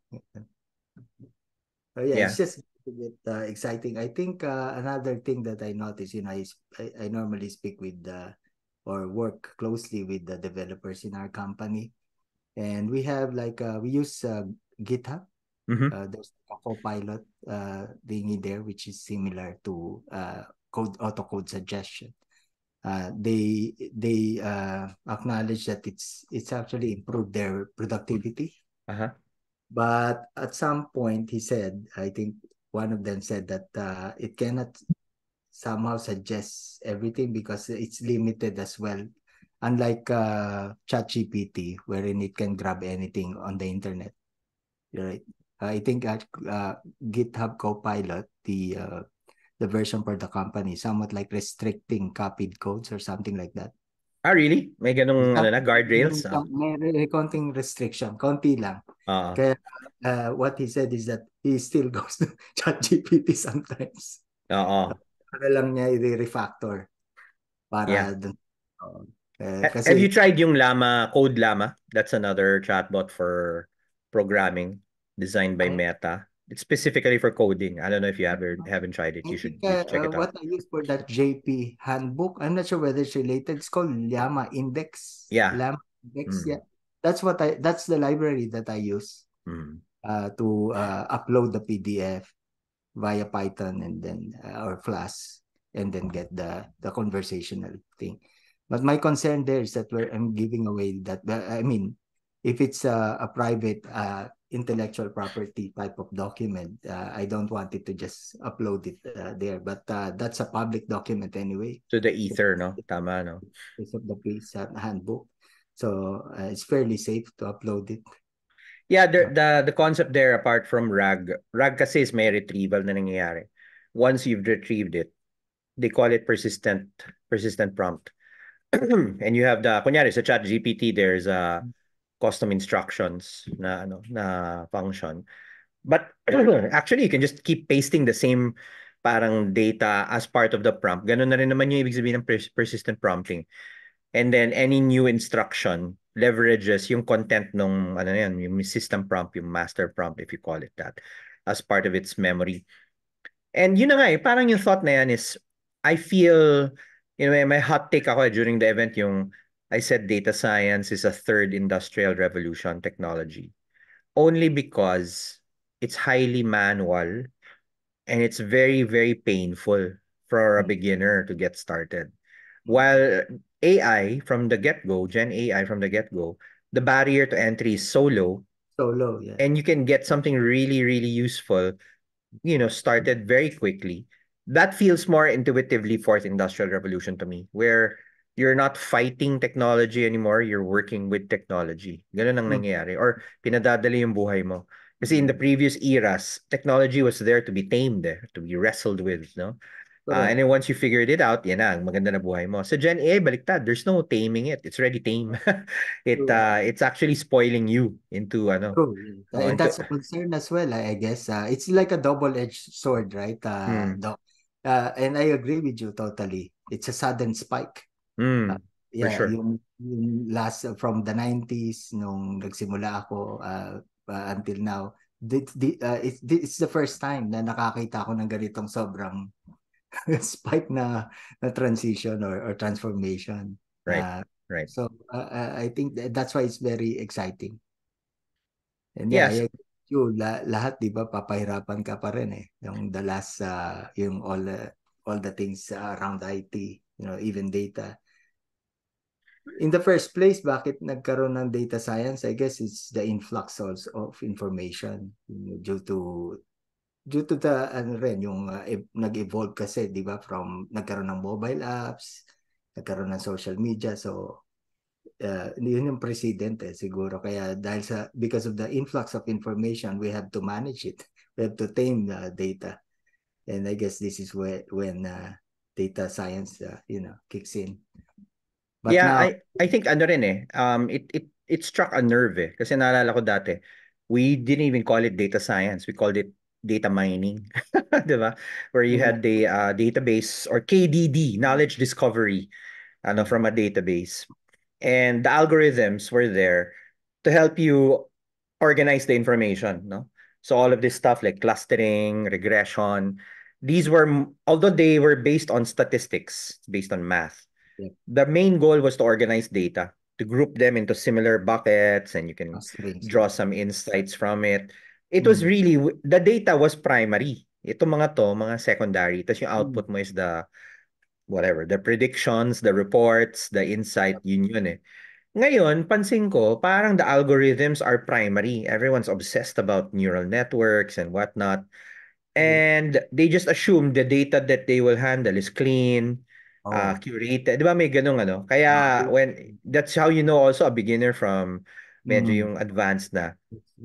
So yeah, yeah, it's just a bit uh, exciting. I think uh, another thing that I noticed, you know, I, I normally speak with uh, or work closely with the developers in our company. And we have like, uh, we use uh, GitHub. Mm-hmm. Uh, there's a copilot uh, thingy there, which is similar to uh, code auto code suggestion. uh, they they uh, acknowledge that it's it's actually improved their productivity. Uh-huh. But at some point, he said, I think one of them said that uh, it cannot somehow suggest everything because it's limited as well. Unlike uh, ChatGPT, wherein it can grab anything on the internet, right? I think at uh, GitHub Copilot, the uh, the version for the company, somewhat like restricting copied codes or something like that. Ah, really? May ganung uh, ano na, guardrails? Ah? May, ah. may, konting restriction, konti lang. Uh-huh. Kaya uh, what he said is that he still goes to chat GPT sometimes. Oo. Para lang niya i-refactor. Para yeah. dun. Uh, kasi, Have you tried yung Llama, Code Llama? That's another chatbot for programming designed by Meta. it's specifically for coding. I don't know if you ever haven't tried it. I you should, uh, check it uh, out. What I use for that JP handbook, I'm not sure whether it's related. It's called Llama Index. Yeah. Llama Index. Mm. Yeah. That's what I. That's the library that I use mm. uh, to uh, upload the PDF via Python and then uh, or Flask and then get the the conversational thing. But my concern there is that where I'm giving away that I mean if it's a, a private uh, intellectual property type of document, uh, I don't want it to just upload it uh, there. But uh, that's a public document anyway. To the ether, no? Tama, no? It's of the police uh, handbook. So uh, it's fairly safe to upload it. Yeah, the, the, the concept there, apart from RAG, RAG kasi is may retrieval na nangyayari. Once you've retrieved it, they call it persistent persistent prompt. and you have the, kunyari, sa chat GPT, there's a custom instructions na ano na function. But actually you can just keep pasting the same parang data as part of the prompt. Ganun na rin naman yung ibig sabihin ng pers persistent prompting. And then any new instruction leverages yung content nung ano na yan, yung system prompt, yung master prompt if you call it that as part of its memory. And yun na nga eh, parang yung thought na yan is I feel you know, my hot take ako eh during the event yung I said data science is a third industrial revolution technology only because it's highly manual and it's very, very painful for a mm-hmm. beginner to get started. Mm-hmm. While AI from the get go, Gen AI from the get go, the barrier to entry is so low. So low, yeah. And you can get something really, really useful, you know, started very quickly. That feels more intuitively fourth industrial revolution to me, where you're not fighting technology anymore, you're working with technology. Ganun ang hmm. nangyayari. Or pinadadali yung buhay mo. Kasi in the mm. previous eras, technology was there to be tamed, eh, to be wrestled with, no? Uh, and then once you figured it out, yan ang maganda na buhay mo. So Gen AI, baliktad. There's no taming it. It's already tame. it uh, it's actually spoiling you into ano. True. Uh, and into... that's a concern as well, I guess. Uh, it's like a double-edged sword, right? Uh, hmm. uh, and I agree with you totally. It's a sudden spike. Mm, ah, yeah, sure. yung, yung last uh, from the 90s nung nagsimula ako uh, uh, until now, this, this, uh, it's, it's the first time na nakakita ako ng ganitong sobrang spike na na transition or, or transformation. Right. Uh, right. So uh, I think that, that's why it's very exciting. And yes. yeah, you la, lahat 'di ba papahirapan ka pa rin eh. Yung the last uh, yung all uh, all the things around IT, you know, even data in the first place, bakit nagkaroon ng data science? I guess it's the influx of information due to due to the ano rin yung uh, e- nag-evolve kasi 'di ba from nagkaroon ng mobile apps, nagkaroon ng social media so uh, yun yung precedent eh, siguro kaya dahil sa because of the influx of information we have to manage it. We have to tame the data. And I guess this is where when uh, data science uh, you know kicks in. But yeah, now, I I think ano rin eh. Um it it it struck a nerve eh. Kasi naalala ko dati, we didn't even call it data science. We called it data mining. ba? Where you yeah. Mm-hmm. had the uh, database or KDD, knowledge discovery, ano from a database. And the algorithms were there to help you organize the information, no? So all of this stuff like clustering, regression, these were although they were based on statistics, based on math, the main goal was to organize data, to group them into similar buckets, and you can draw some insights from it. It was mm-hmm. really, the data was primary. Ito mga to, mga secondary. Tapos yung output mo is the, whatever, the predictions, the reports, the insight, yun yun eh. Ngayon, pansin ko, parang the algorithms are primary. Everyone's obsessed about neural networks and whatnot. Mm-hmm. And they just assume the data that they will handle is clean, uh, Oo. curated. Di ba may ganung ano? Kaya when that's how you know also a beginner from medyo Mm. yung advanced na.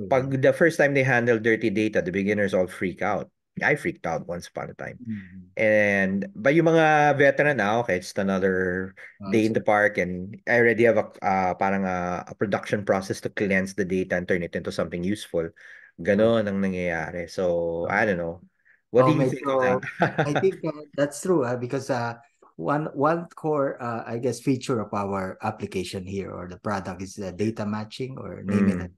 Pag the first time they handle dirty data, the beginners all freak out. I freaked out once upon a time. Mm. And but yung mga veteran now, ah, okay, it's another ah, day in the park and I already have a uh, parang uh, a production process to cleanse the data and turn it into something useful. Mm. Ganon ang nangyayari. So, I don't know. What do oh, you may think of that? I think uh, that's true uh, because uh, one one core uh, i guess feature of our application here or the product is the data matching or name mm.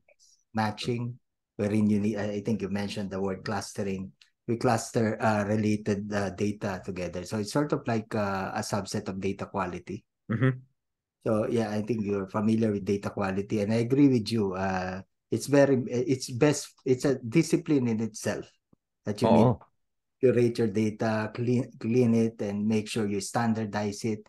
matching wherein you need i think you mentioned the word clustering we cluster uh, related uh, data together so it's sort of like uh, a subset of data quality mm-hmm. so yeah i think you're familiar with data quality and i agree with you uh, it's very it's best it's a discipline in itself that you oh. need your data, clean clean it, and make sure you standardize it.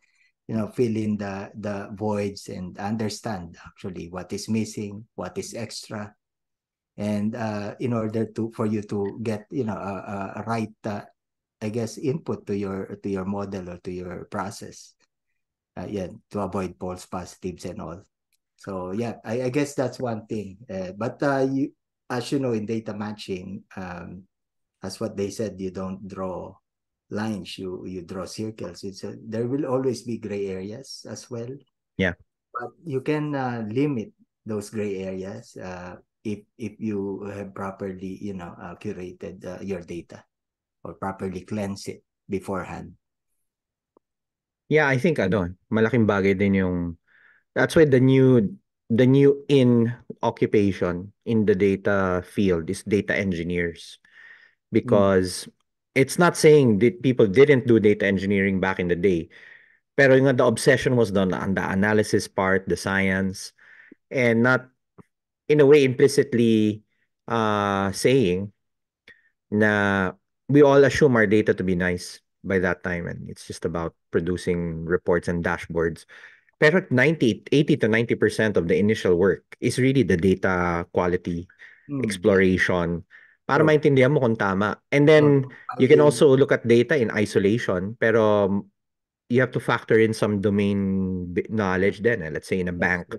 You know, fill in the the voids and understand actually what is missing, what is extra, and uh, in order to for you to get you know a, a right, uh, I guess, input to your to your model or to your process. Uh, yeah, to avoid false positives and all. So yeah, I, I guess that's one thing. Uh, but uh, you, as you know, in data matching, um, that's what they said you don't draw lines you you draw circles it's a, there will always be gray areas as well yeah but you can uh, limit those gray areas uh, if if you have properly you know uh, curated uh, your data or properly cleanse it beforehand yeah i think don't. malaking bagay din yung that's why the new the new in occupation in the data field is data engineers Mm. because it's not saying that people didn't do data engineering back in the day. Pero yung the obsession was done on the analysis part, the science, and not in a way implicitly uh, saying na we all assume our data to be nice by that time and it's just about producing reports and dashboards. Pero 90, 80 to 90% of the initial work is really the data quality mm. exploration para so, maintindihan mo kung tama. And then, so, you can also look at data in isolation, pero you have to factor in some domain knowledge then. Eh? Let's say in a bank,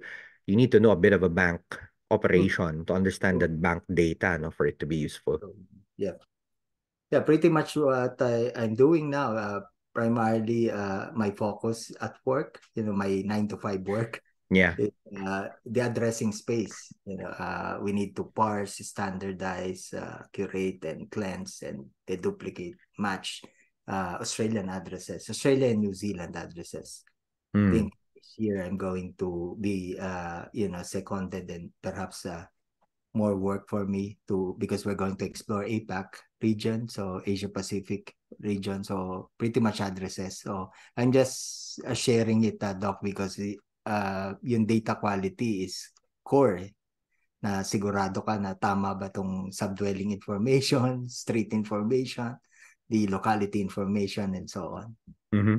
you need to know a bit of a bank operation to understand that bank data no, for it to be useful. Yeah. Yeah, pretty much what I, I'm doing now, uh, primarily uh, my focus at work, you know, my 9 to 5 work. yeah uh, the addressing space you know uh, we need to parse standardize uh, curate and cleanse and duplicate match uh, australian addresses australia and new zealand addresses mm. i think this year i'm going to be uh, you know seconded and perhaps uh, more work for me to because we're going to explore apac region so asia pacific region so pretty much addresses so i'm just sharing it uh, doc because uh, yung data quality is core na sigurado ka na tama ba tong subdwelling information, street information, the locality information and so on. Mm-hmm.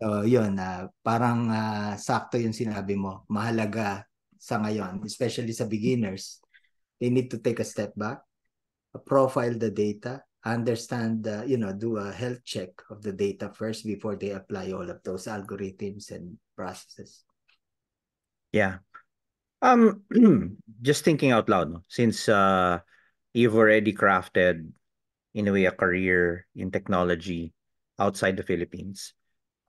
So yun, uh, parang uh, sakto yung sinabi mo. Mahalaga sa ngayon, especially sa beginners, they need to take a step back, profile the data, understand, uh, you know, do a health check of the data first before they apply all of those algorithms and processes. Yeah. Um, just thinking out loud, no? since uh, you've already crafted, in a way, a career in technology outside the Philippines,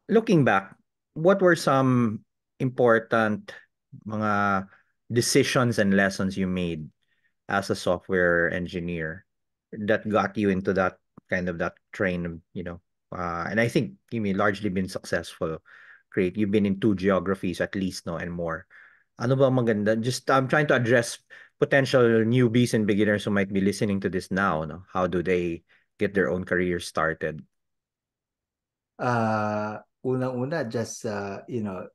looking back, what were some important mga decisions and lessons you made as a software engineer that got you into that kind of that train, you know? Uh, and I think you may largely been successful great. You've been in two geographies at least, no, and more. Ano ba maganda? Just I'm trying to address potential newbies and beginners who might be listening to this now. No? How do they get their own career started? Uh, unang-una, just, uh, you know,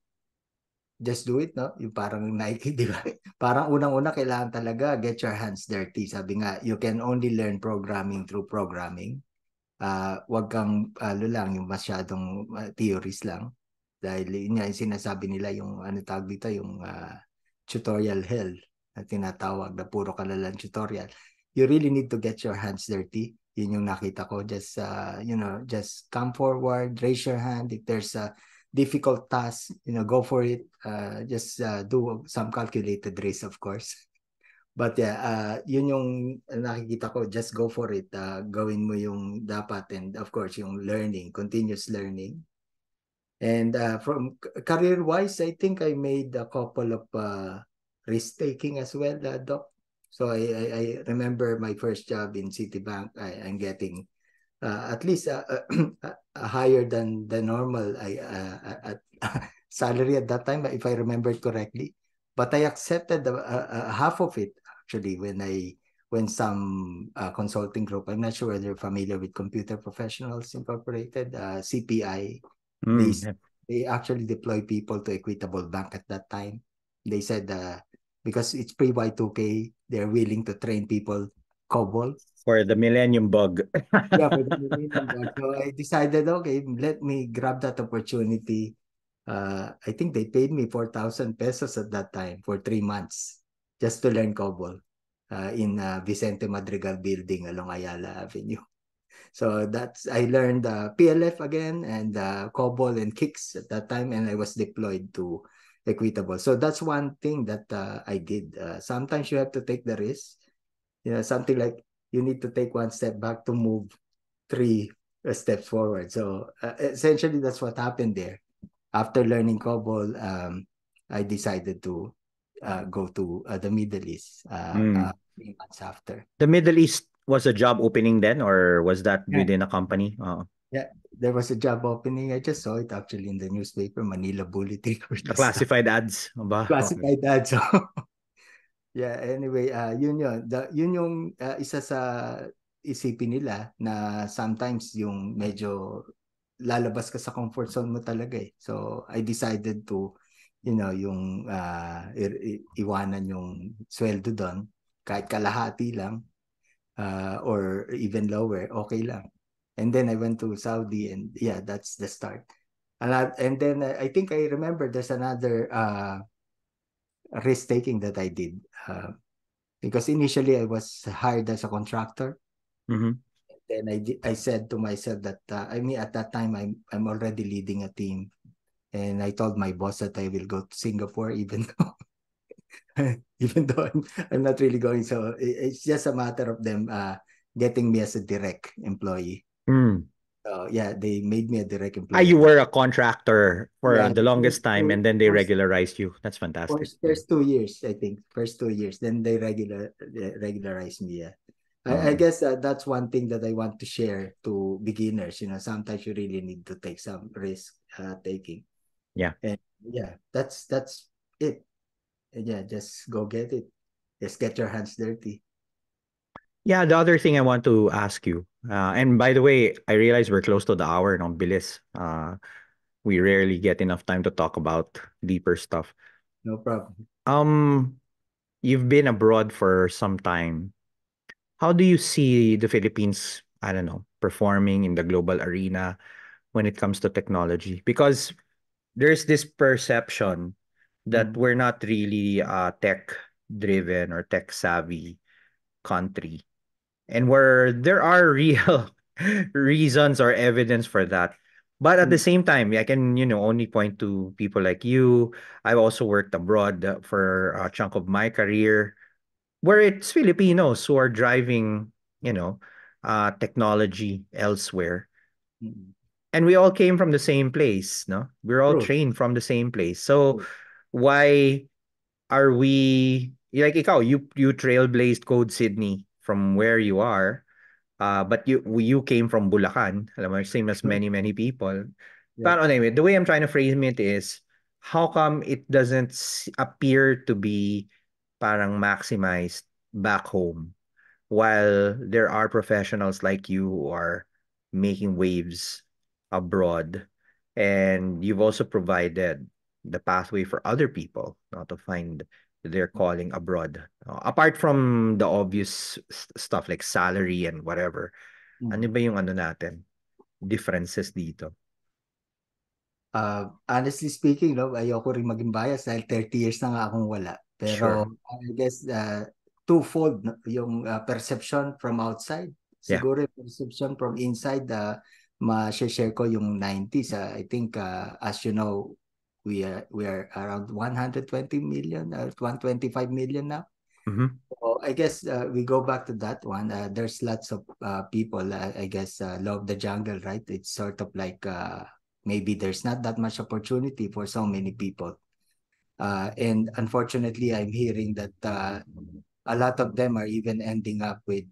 just do it, no? Yung parang Nike, di ba? parang unang-una, kailangan talaga get your hands dirty. Sabi nga, you can only learn programming through programming. Uh, wag kang, ano lang, yung masyadong uh, theories lang dahil yun nga yung sinasabi nila yung ano tawag dito yung uh, tutorial hell na tinatawag na puro kalalan tutorial you really need to get your hands dirty yun yung nakita ko just uh, you know just come forward raise your hand if there's a difficult task you know go for it uh, just uh, do some calculated risk of course but yeah uh, yun yung nakikita ko just go for it uh, gawin mo yung dapat and of course yung learning continuous learning And uh, from career wise, I think I made a couple of uh, risk taking as well, uh, Doc. So I, I, I, remember my first job in Citibank, I, am getting uh, at least uh, uh, uh, a, a higher than the normal I, a, a salary at that time, if I remember correctly. But I accepted half of it actually when I when some uh, consulting group, I'm not sure whether you're familiar with Computer Professionals Incorporated, uh, CPI, Mm. They, hmm. they actually deploy people to Equitable Bank at that time. They said uh, because it's pre Y2K, they're willing to train people COBOL. For the millennium bug. yeah, for the millennium bug. So I decided, okay, let me grab that opportunity. Uh, I think they paid me 4,000 pesos at that time for three months just to learn COBOL uh, in uh, Vicente Madrigal building along Ayala Avenue. So that's I learned uh, PLF again and uh, COBOL and Kicks at that time, and I was deployed to Equitable. So that's one thing that uh, I did. Uh, sometimes you have to take the risk. You know, something like you need to take one step back to move three uh, steps forward. So uh, essentially, that's what happened there. After learning COBOL, um, I decided to uh, go to the Middle East mm. three months after. The Middle East was a job opening then, or was that yeah. within a company? Uh, yeah, there was a job opening. I just saw it actually in the newspaper, Manila Bulletin. Classified ads. Ba? Classified okay. ads. Oh. yeah, anyway, uh, yun yun. The, yun yung uh, isa sa isipin nila na sometimes yung medyo lalabas ka sa comfort zone mo talaga eh. So, I decided to, you know, yung uh, i- iwanan yung sweldo doon kahit kalahati lang uh, or even lower, okay lang. And then I went to Saudi and yeah, that's the start. and then I think I remember there's another uh, risk taking that I did uh, because initially I was hired as a contractor. Mm-hmm. Then I di- I said to myself that uh, I mean at that time I'm I'm already leading a team, and I told my boss that I will go to Singapore even though even though I'm, I'm, not really going. So it's just a matter of them uh, getting me as a direct employee. Mm. So yeah, they made me a direct employee. Ah, you were a contractor for yeah, the longest time, and then they regularized you. That's fantastic. First, first, two years, I think. First two years, then they regular regularized me. Yeah. I, I, hmm. guess uh, that's one thing that I want to share to beginners. You know, sometimes you really need to take some risk uh, taking. Yeah. And yeah, that's that's it yeah, just go get it. Just get your hands dirty. Yeah, the other thing I want to ask you, uh, and by the way, I realize we're close to the hour and on bilis. Uh, we rarely get enough time to talk about deeper stuff. No problem. Um, you've been abroad for some time. How do you see the Philippines? I don't know, performing in the global arena when it comes to technology, because there's this perception that mm-hmm. we're not really a uh, tech driven or tech savvy country and where there are real reasons or evidence for that but at the mm-hmm. same time i can you know only point to people like you i've also worked abroad for a chunk of my career where it's filipinos who are driving you know uh, technology elsewhere mm-hmm. and we all came from the same place no we're all True. trained from the same place so True why are we like ikaw, you you trailblazed Code Sydney from where you are, uh, but you you came from Bulacan, alam mo, same as many many people. Yeah. But anyway, the way I'm trying to frame it is, how come it doesn't appear to be parang maximized back home, while there are professionals like you who are making waves abroad, and you've also provided the pathway for other people uh, to find their mm-hmm. calling abroad. Uh, apart from the obvious st stuff like salary and whatever, mm-hmm. ano ba yung ano natin? Differences dito? Uh, honestly speaking, no, ayoko rin maging bias dahil 30 years na nga akong wala. Pero sure. I guess uh, twofold no? yung uh, perception from outside. Siguro yeah. perception from inside, uh, ma-share ko yung 90s. Uh, I think, uh, as you know, we are we are around 120 million or uh, 125 million now. Mm-hmm. So I guess uh, we go back to that one. Uh, there's lots of uh, people. Uh, I guess uh, love the jungle, right? It's sort of like maybe there's not that much opportunity for so many people, and unfortunately, I'm hearing that a lot of them are even ending up with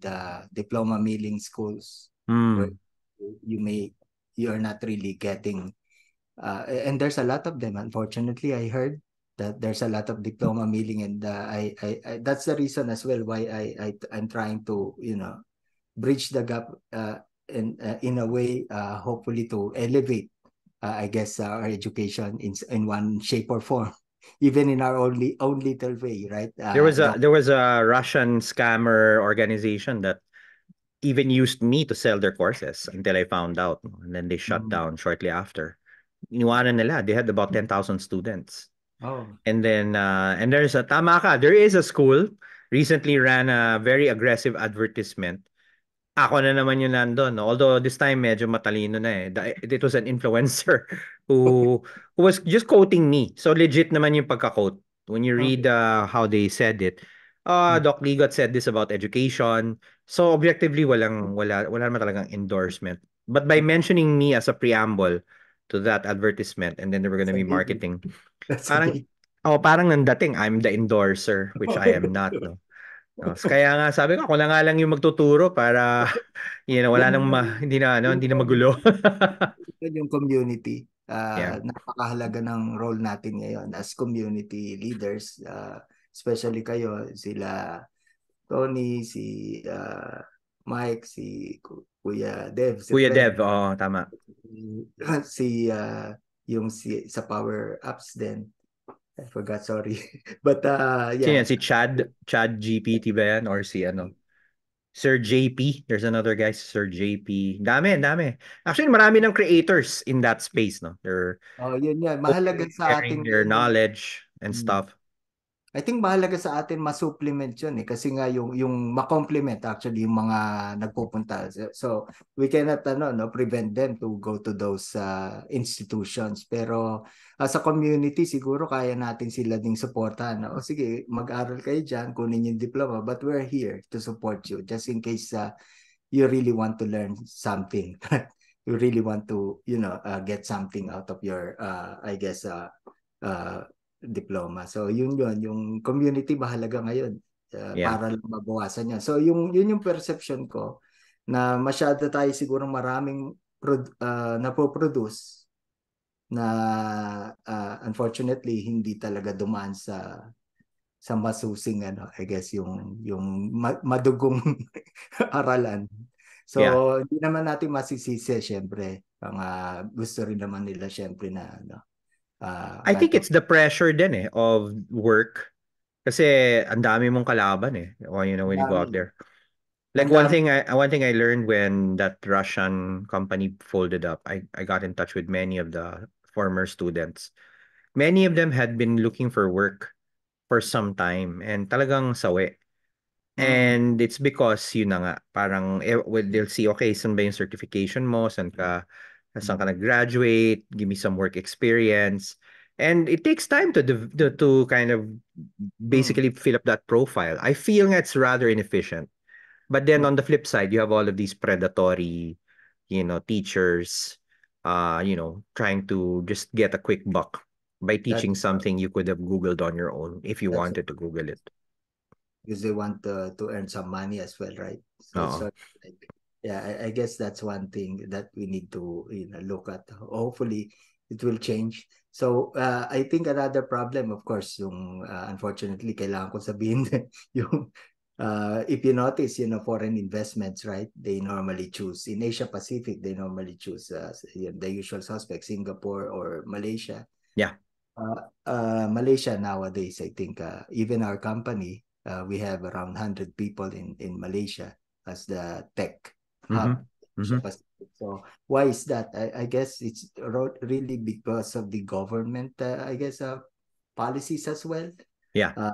diploma milling schools. Mm. you may you're not really getting uh, and there's a lot of them unfortunately i heard that there's a lot of diploma milling and uh, I, I, I, that's the reason as well why I, I i'm trying to you know bridge the gap uh, in uh, in a way uh, hopefully to elevate uh, i guess uh, our education in in one shape or form even in our only own little way right uh, there was a that... there was a russian scammer organization that even used me to sell their courses until i found out and then they shut mm-hmm. down shortly after iniwanan nila. They had about 10,000 hmm. students. Oh. And then, uh, and there's a, tama ka, there is a school recently ran a very aggressive advertisement. Ako na naman yun nandun. Although this time medyo matalino na eh. It was an influencer who, who was just quoting me. So legit naman yung pagka-quote. When you read uh, how they said it, uh, hmm. Doc Ligot said this about education. So objectively, walang, wala, wala naman talagang endorsement. But by mentioning me as a preamble, to that advertisement and then they were going to be marketing. That's parang, oh, parang nandating, I'm the endorser, which oh, I am not. No? No, oh, so kaya nga sabi ko ako na nga lang yung magtuturo para you know wala nang ma, hindi na ano hindi na magulo. yung community uh, yeah. napakahalaga ng role natin ngayon as community leaders uh, especially kayo sila Tony si uh, Mike si Kuya Dev. Si Kuya Dev, oo, oh, tama. Si, uh, yung si, sa Power Apps din. I forgot, sorry. But, uh, yeah. Sino yan? Si Chad? Chad GPT ba yan? Or si ano? Sir JP. There's another guy, Sir JP. Dami, dami. Actually, marami ng creators in that space, no? They're oh, yun yan. Mahalaga sa ating... their knowledge and mm. stuff. I think mahalaga sa atin ma-supplement 'yun eh kasi nga yung yung ma-complement actually yung mga nagpupunta. So we cannot ano no prevent them to go to those uh, institutions pero as ah, a community siguro kaya natin sila ding suportahan. No? O sige, mag-aral kayo diyan, kunin yung diploma but we're here to support you just in case uh, you really want to learn something. you really want to, you know, uh, get something out of your uh, I guess uh, uh diploma. So yun yun, yung community mahalaga ngayon uh, yeah. para lang mabawasan yan. So yung yun yung perception ko na masyado tayo siguro maraming prod, uh, ah, napoproduce na uh, unfortunately hindi talaga dumaan sa sa masusing ano I guess yung yung madugong aralan. So yeah. hindi naman natin masisisi syempre. Ang uh, gusto rin naman nila syempre na ano Ah, I think it's the pressure din eh of work. Kasi ang dami mong kalaban eh. When, oh, you know, when you go out there. Like one thing I one thing I learned when that Russian company folded up, I, I got in touch with many of the former students. Many of them had been looking for work for some time and talagang sawi. Mm. And it's because yun na nga, parang eh, well, they'll see, okay, saan ba yung certification mo, saan ka some kind of graduate Give me some work experience. And it takes time to de- to kind of hmm. basically fill up that profile. I feel that's rather inefficient. But then hmm. on the flip side, you have all of these predatory, you know, teachers, uh, you know, trying to just get a quick buck by teaching something you could have googled on your own if you wanted to google it because they want to, uh, to earn some money as well right so, oh. so like, yeah I, I, guess that's one thing that we need to you know look at hopefully it will change so uh, i think another problem of course yung uh, unfortunately kailangan ko sabihin yung uh, if you notice you know foreign investments right they normally choose in asia pacific they normally choose uh, the usual suspects, singapore or malaysia yeah uh, uh, malaysia nowadays i think uh, even our company uh, we have around 100 people in in malaysia as the tech Mm-hmm. Mm-hmm. So why is that? I, I, guess it's really because of the government, uh, I guess, uh, policies as well. Yeah. Uh,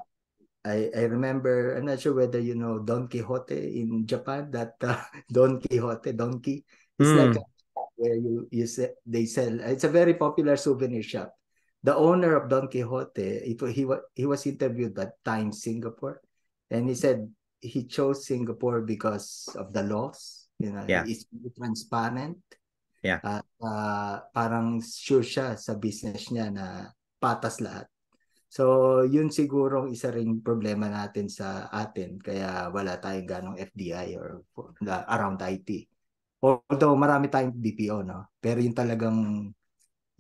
I, I remember, I'm not sure whether you know Don Quixote in Japan, that uh, Don Quixote, donkey. It's mm. like hmm. a, where you, you say, they sell, it's a very popular souvenir shop. The owner of Don Quixote, it, he, he was interviewed by Time Singapore, and he said he chose Singapore because of the laws You know, yeah. it's very transparent. Yeah. At uh, parang sure siya sa business niya na patas lahat. So, yun siguro isa ring problema natin sa atin kaya wala tayong ganong FDI or uh, around IT. Although marami tayong BPO, no? Pero yung talagang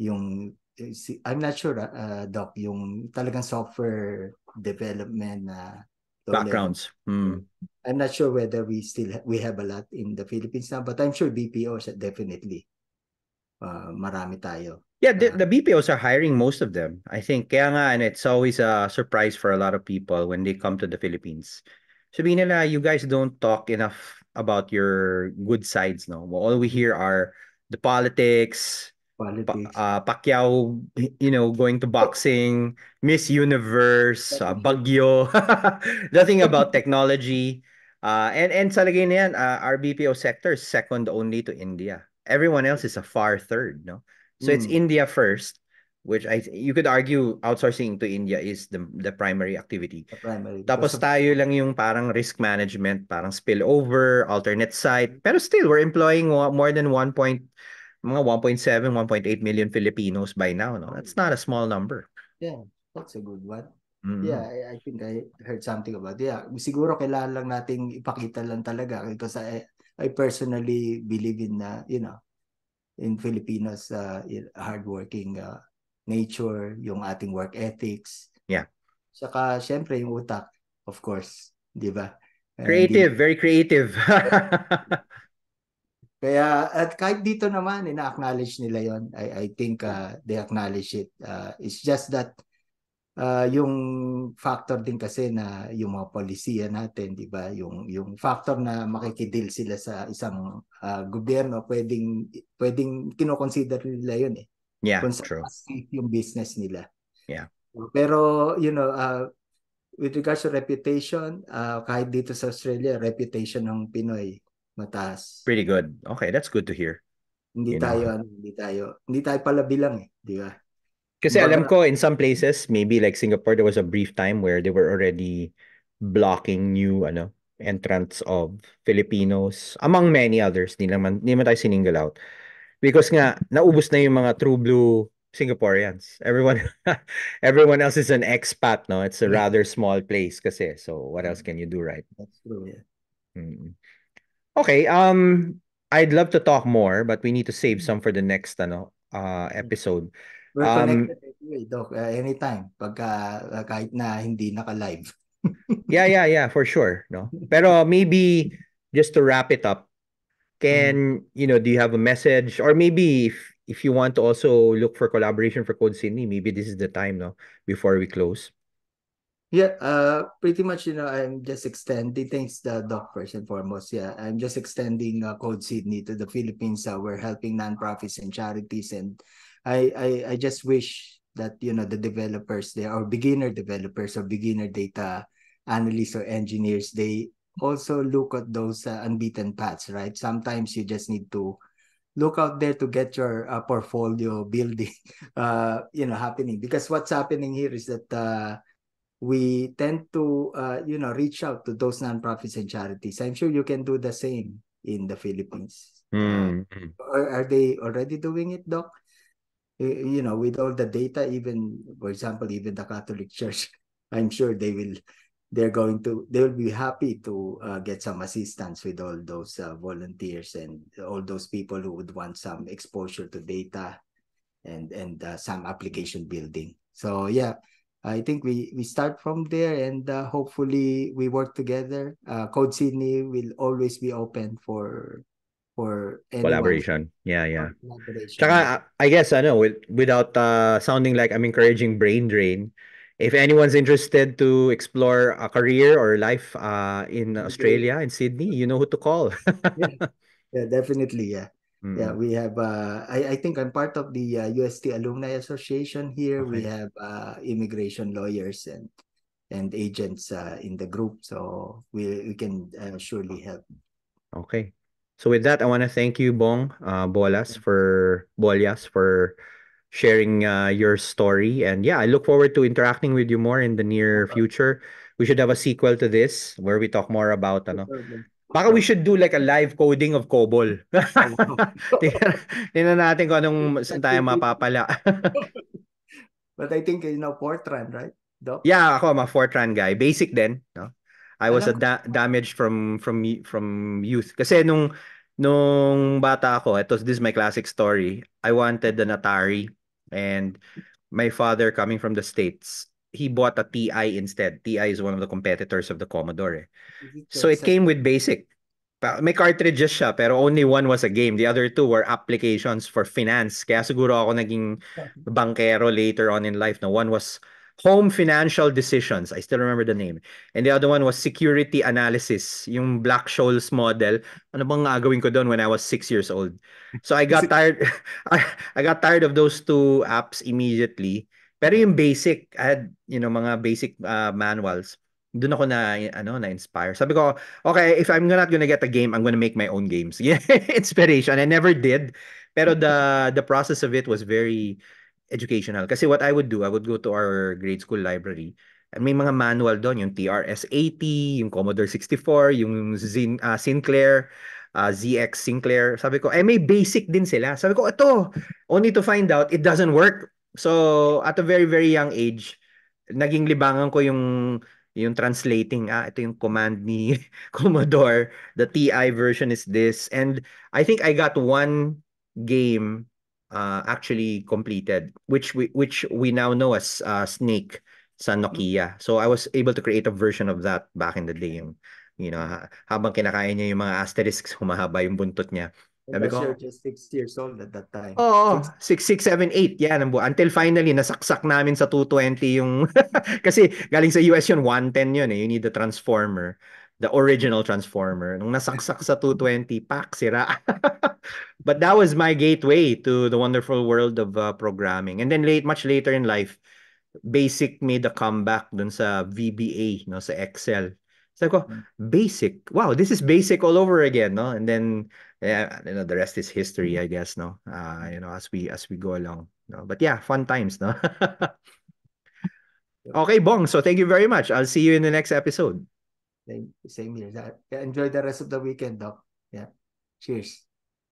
yung eh, I'm not sure uh, doc yung talagang software development na uh, backgrounds. Mm. I'm not sure whether we still ha- we have a lot in the Philippines now, but I'm sure BPOs definitely. Uh, marami tayo. Yeah, the, ah. the BPOs are hiring most of them. I think kaya nga and it's always a surprise for a lot of people when they come to the Philippines. So nila, you guys don't talk enough about your good sides, no? Well, all we hear are the politics, politics. Uh, ah, Pacquiao, you know, going to boxing, Miss Universe, uh, ah, Bagyo, nothing about technology. Uh, and, and sa niyan. uh, our BPO sector is second only to India. Everyone else is a far third, no? So mm. it's hmm. India first, which I you could argue outsourcing to India is the the primary activity. The primary. Tapos That's tayo lang yung parang risk management, parang spillover, alternate site. Hmm. Pero still, we're employing more than 1. mga 1.7, 1.8 million Filipinos by now. No? That's not a small number. Yeah, that's a good one. Mm-hmm. Yeah, I, I think I heard something about it. Yeah, siguro kailangan lang nating ipakita lang talaga because I, I personally believe in, uh, you know, in Filipinos, uh, hardworking uh, nature, yung ating work ethics. Yeah. Saka, syempre, yung utak, of course. Di ba? Creative, di- very creative. Kaya at kahit dito naman ina-acknowledge nila 'yon. I I think uh, they acknowledge it. Uh, it's just that uh, yung factor din kasi na yung mga polisiya natin, 'di ba? Yung yung factor na makikidil sila sa isang uh, gobyerno, pwedeng pwedeng kino nila 'yon eh. Yeah, Kung true. yung business nila. Yeah. Pero you know, uh, with regards to reputation, uh, kahit dito sa Australia, reputation ng Pinoy mataas. Pretty good. Okay, that's good to hear. Hindi you tayo, ano, hindi tayo, hindi tayo pala bilang eh, di ba? Kasi But, alam ko in some places, maybe like Singapore, there was a brief time where they were already blocking new ano entrance of Filipinos among many others. Hindi naman, hindi naman tayo siningle out. Because nga, naubos na yung mga true blue Singaporeans. Everyone everyone else is an expat, no? It's a rather small place kasi. So what else can you do, right? That's true, yeah. Mm-hmm. Okay, um I'd love to talk more but we need to save mm. some for the next ano uh mm. episode. We're um, connected anyway, eh. Doc, uh, anytime pagka uh, kahit na hindi naka-live. yeah, yeah, yeah, for sure, no. Pero maybe just to wrap it up, can, mm. you know, do you have a message or maybe if if you want to also look for collaboration for Code Sydney, maybe this is the time, no, before we close. Yeah, uh, pretty much, you know, I'm just extending, thanks the doc first and foremost. Yeah, I'm just extending uh, Code Sydney to the Philippines. Uh, we're helping nonprofits and charities. And I, I, I just wish that, you know, the developers there or beginner developers or beginner data analysts or engineers, they also look at those uh, unbeaten paths, right? Sometimes you just need to look out there to get your uh, portfolio building uh you know happening because what's happening here is that uh we tend to uh, you know reach out to those nonprofits and charities i'm sure you can do the same in the philippines mm. are, are they already doing it doc you know with all the data even for example even the catholic church i'm sure they will they're going to they will be happy to uh, get some assistance with all those uh, volunteers and all those people who would want some exposure to data and and uh, some application building so yeah I think we we start from there and uh, hopefully we work together. Uh, Code Sydney will always be open for for anyone. collaboration. Yeah, yeah. Collaboration. Uh, I guess I know with, without uh, sounding like I'm encouraging brain drain. If anyone's interested to explore a career or life uh, in Australia in Sydney, you know who to call. yeah. yeah, definitely. Yeah. Mm. Yeah, mm-hmm. we have. Uh, I I think I'm part of the uh, UST Alumni Association here. Okay. We have uh, immigration lawyers and and agents uh, in the group, so we we can uh, surely help. Okay, so with that, I want to thank you, Bong uh, Bolas mm-hmm. for Bolas for sharing uh, your story, and yeah, I look forward to interacting with you more in the near future. We should have a sequel to this where we talk more about Baka we should do like a live coding of COBOL. Tingnan natin kung anong saan tayo mapapala. But I think you know Fortran, right? Doc? Yeah, ako I'm a Fortran guy. Basic din, no? I was a da- damaged from from from youth kasi nung nung bata ako, ito this is my classic story. I wanted an Atari and my father coming from the states he bought a TI instead. TI is one of the competitors of the Commodore. Eh. So it came with basic. May cartridges siya, pero only one was a game. The other two were applications for finance. Kaya siguro ako naging bankero later on in life. No, one was Home Financial Decisions. I still remember the name. And the other one was Security Analysis, yung Black Scholes model. Ano bang gagawin ko doon when I was six years old? So I got tired. I got tired of those two apps immediately. Pero yung basic, I had, you know, mga basic uh, manuals. Doon ako na ano na inspire. Sabi ko, okay, if I'm not gonna get a game, I'm gonna make my own games. inspiration. I never did. Pero the the process of it was very educational. Kasi what I would do, I would go to our grade school library may mga manual doon, yung TRS-80, yung Commodore 64, yung Zin, uh, Sinclair, uh, ZX Sinclair. Sabi ko, eh may basic din sila. Sabi ko, ito, only to find out it doesn't work. So, at a very, very young age, naging libangan ko yung yung translating ah ito yung command ni Commodore the TI version is this and I think I got one game uh, actually completed which we which we now know as uh, Snake sa Nokia so I was able to create a version of that back in the day yung you know habang kinakain niya yung mga asterisks humahaba yung buntot niya sabi diba, ko, you're just six years old at that time. Oo, oh, six, six, seven, eight. Yan ang buo. Until finally, nasaksak namin sa 220 yung... kasi galing sa US yun, 110 yun eh. You need the transformer. The original transformer. Nung nasaksak sa 220, pak, sira. But that was my gateway to the wonderful world of uh, programming. And then late, much later in life, basic made a comeback dun sa VBA, no, sa Excel. Sabi ko, hmm. basic. Wow, this is basic all over again, no? And then yeah, you know, the rest is history, I guess, no. Uh, you know, as we as we go along. No? But yeah, fun times, no. okay, Bong. So thank you very much. I'll see you in the next episode. Same here. Enjoy the rest of the weekend, Doc. Yeah. Cheers.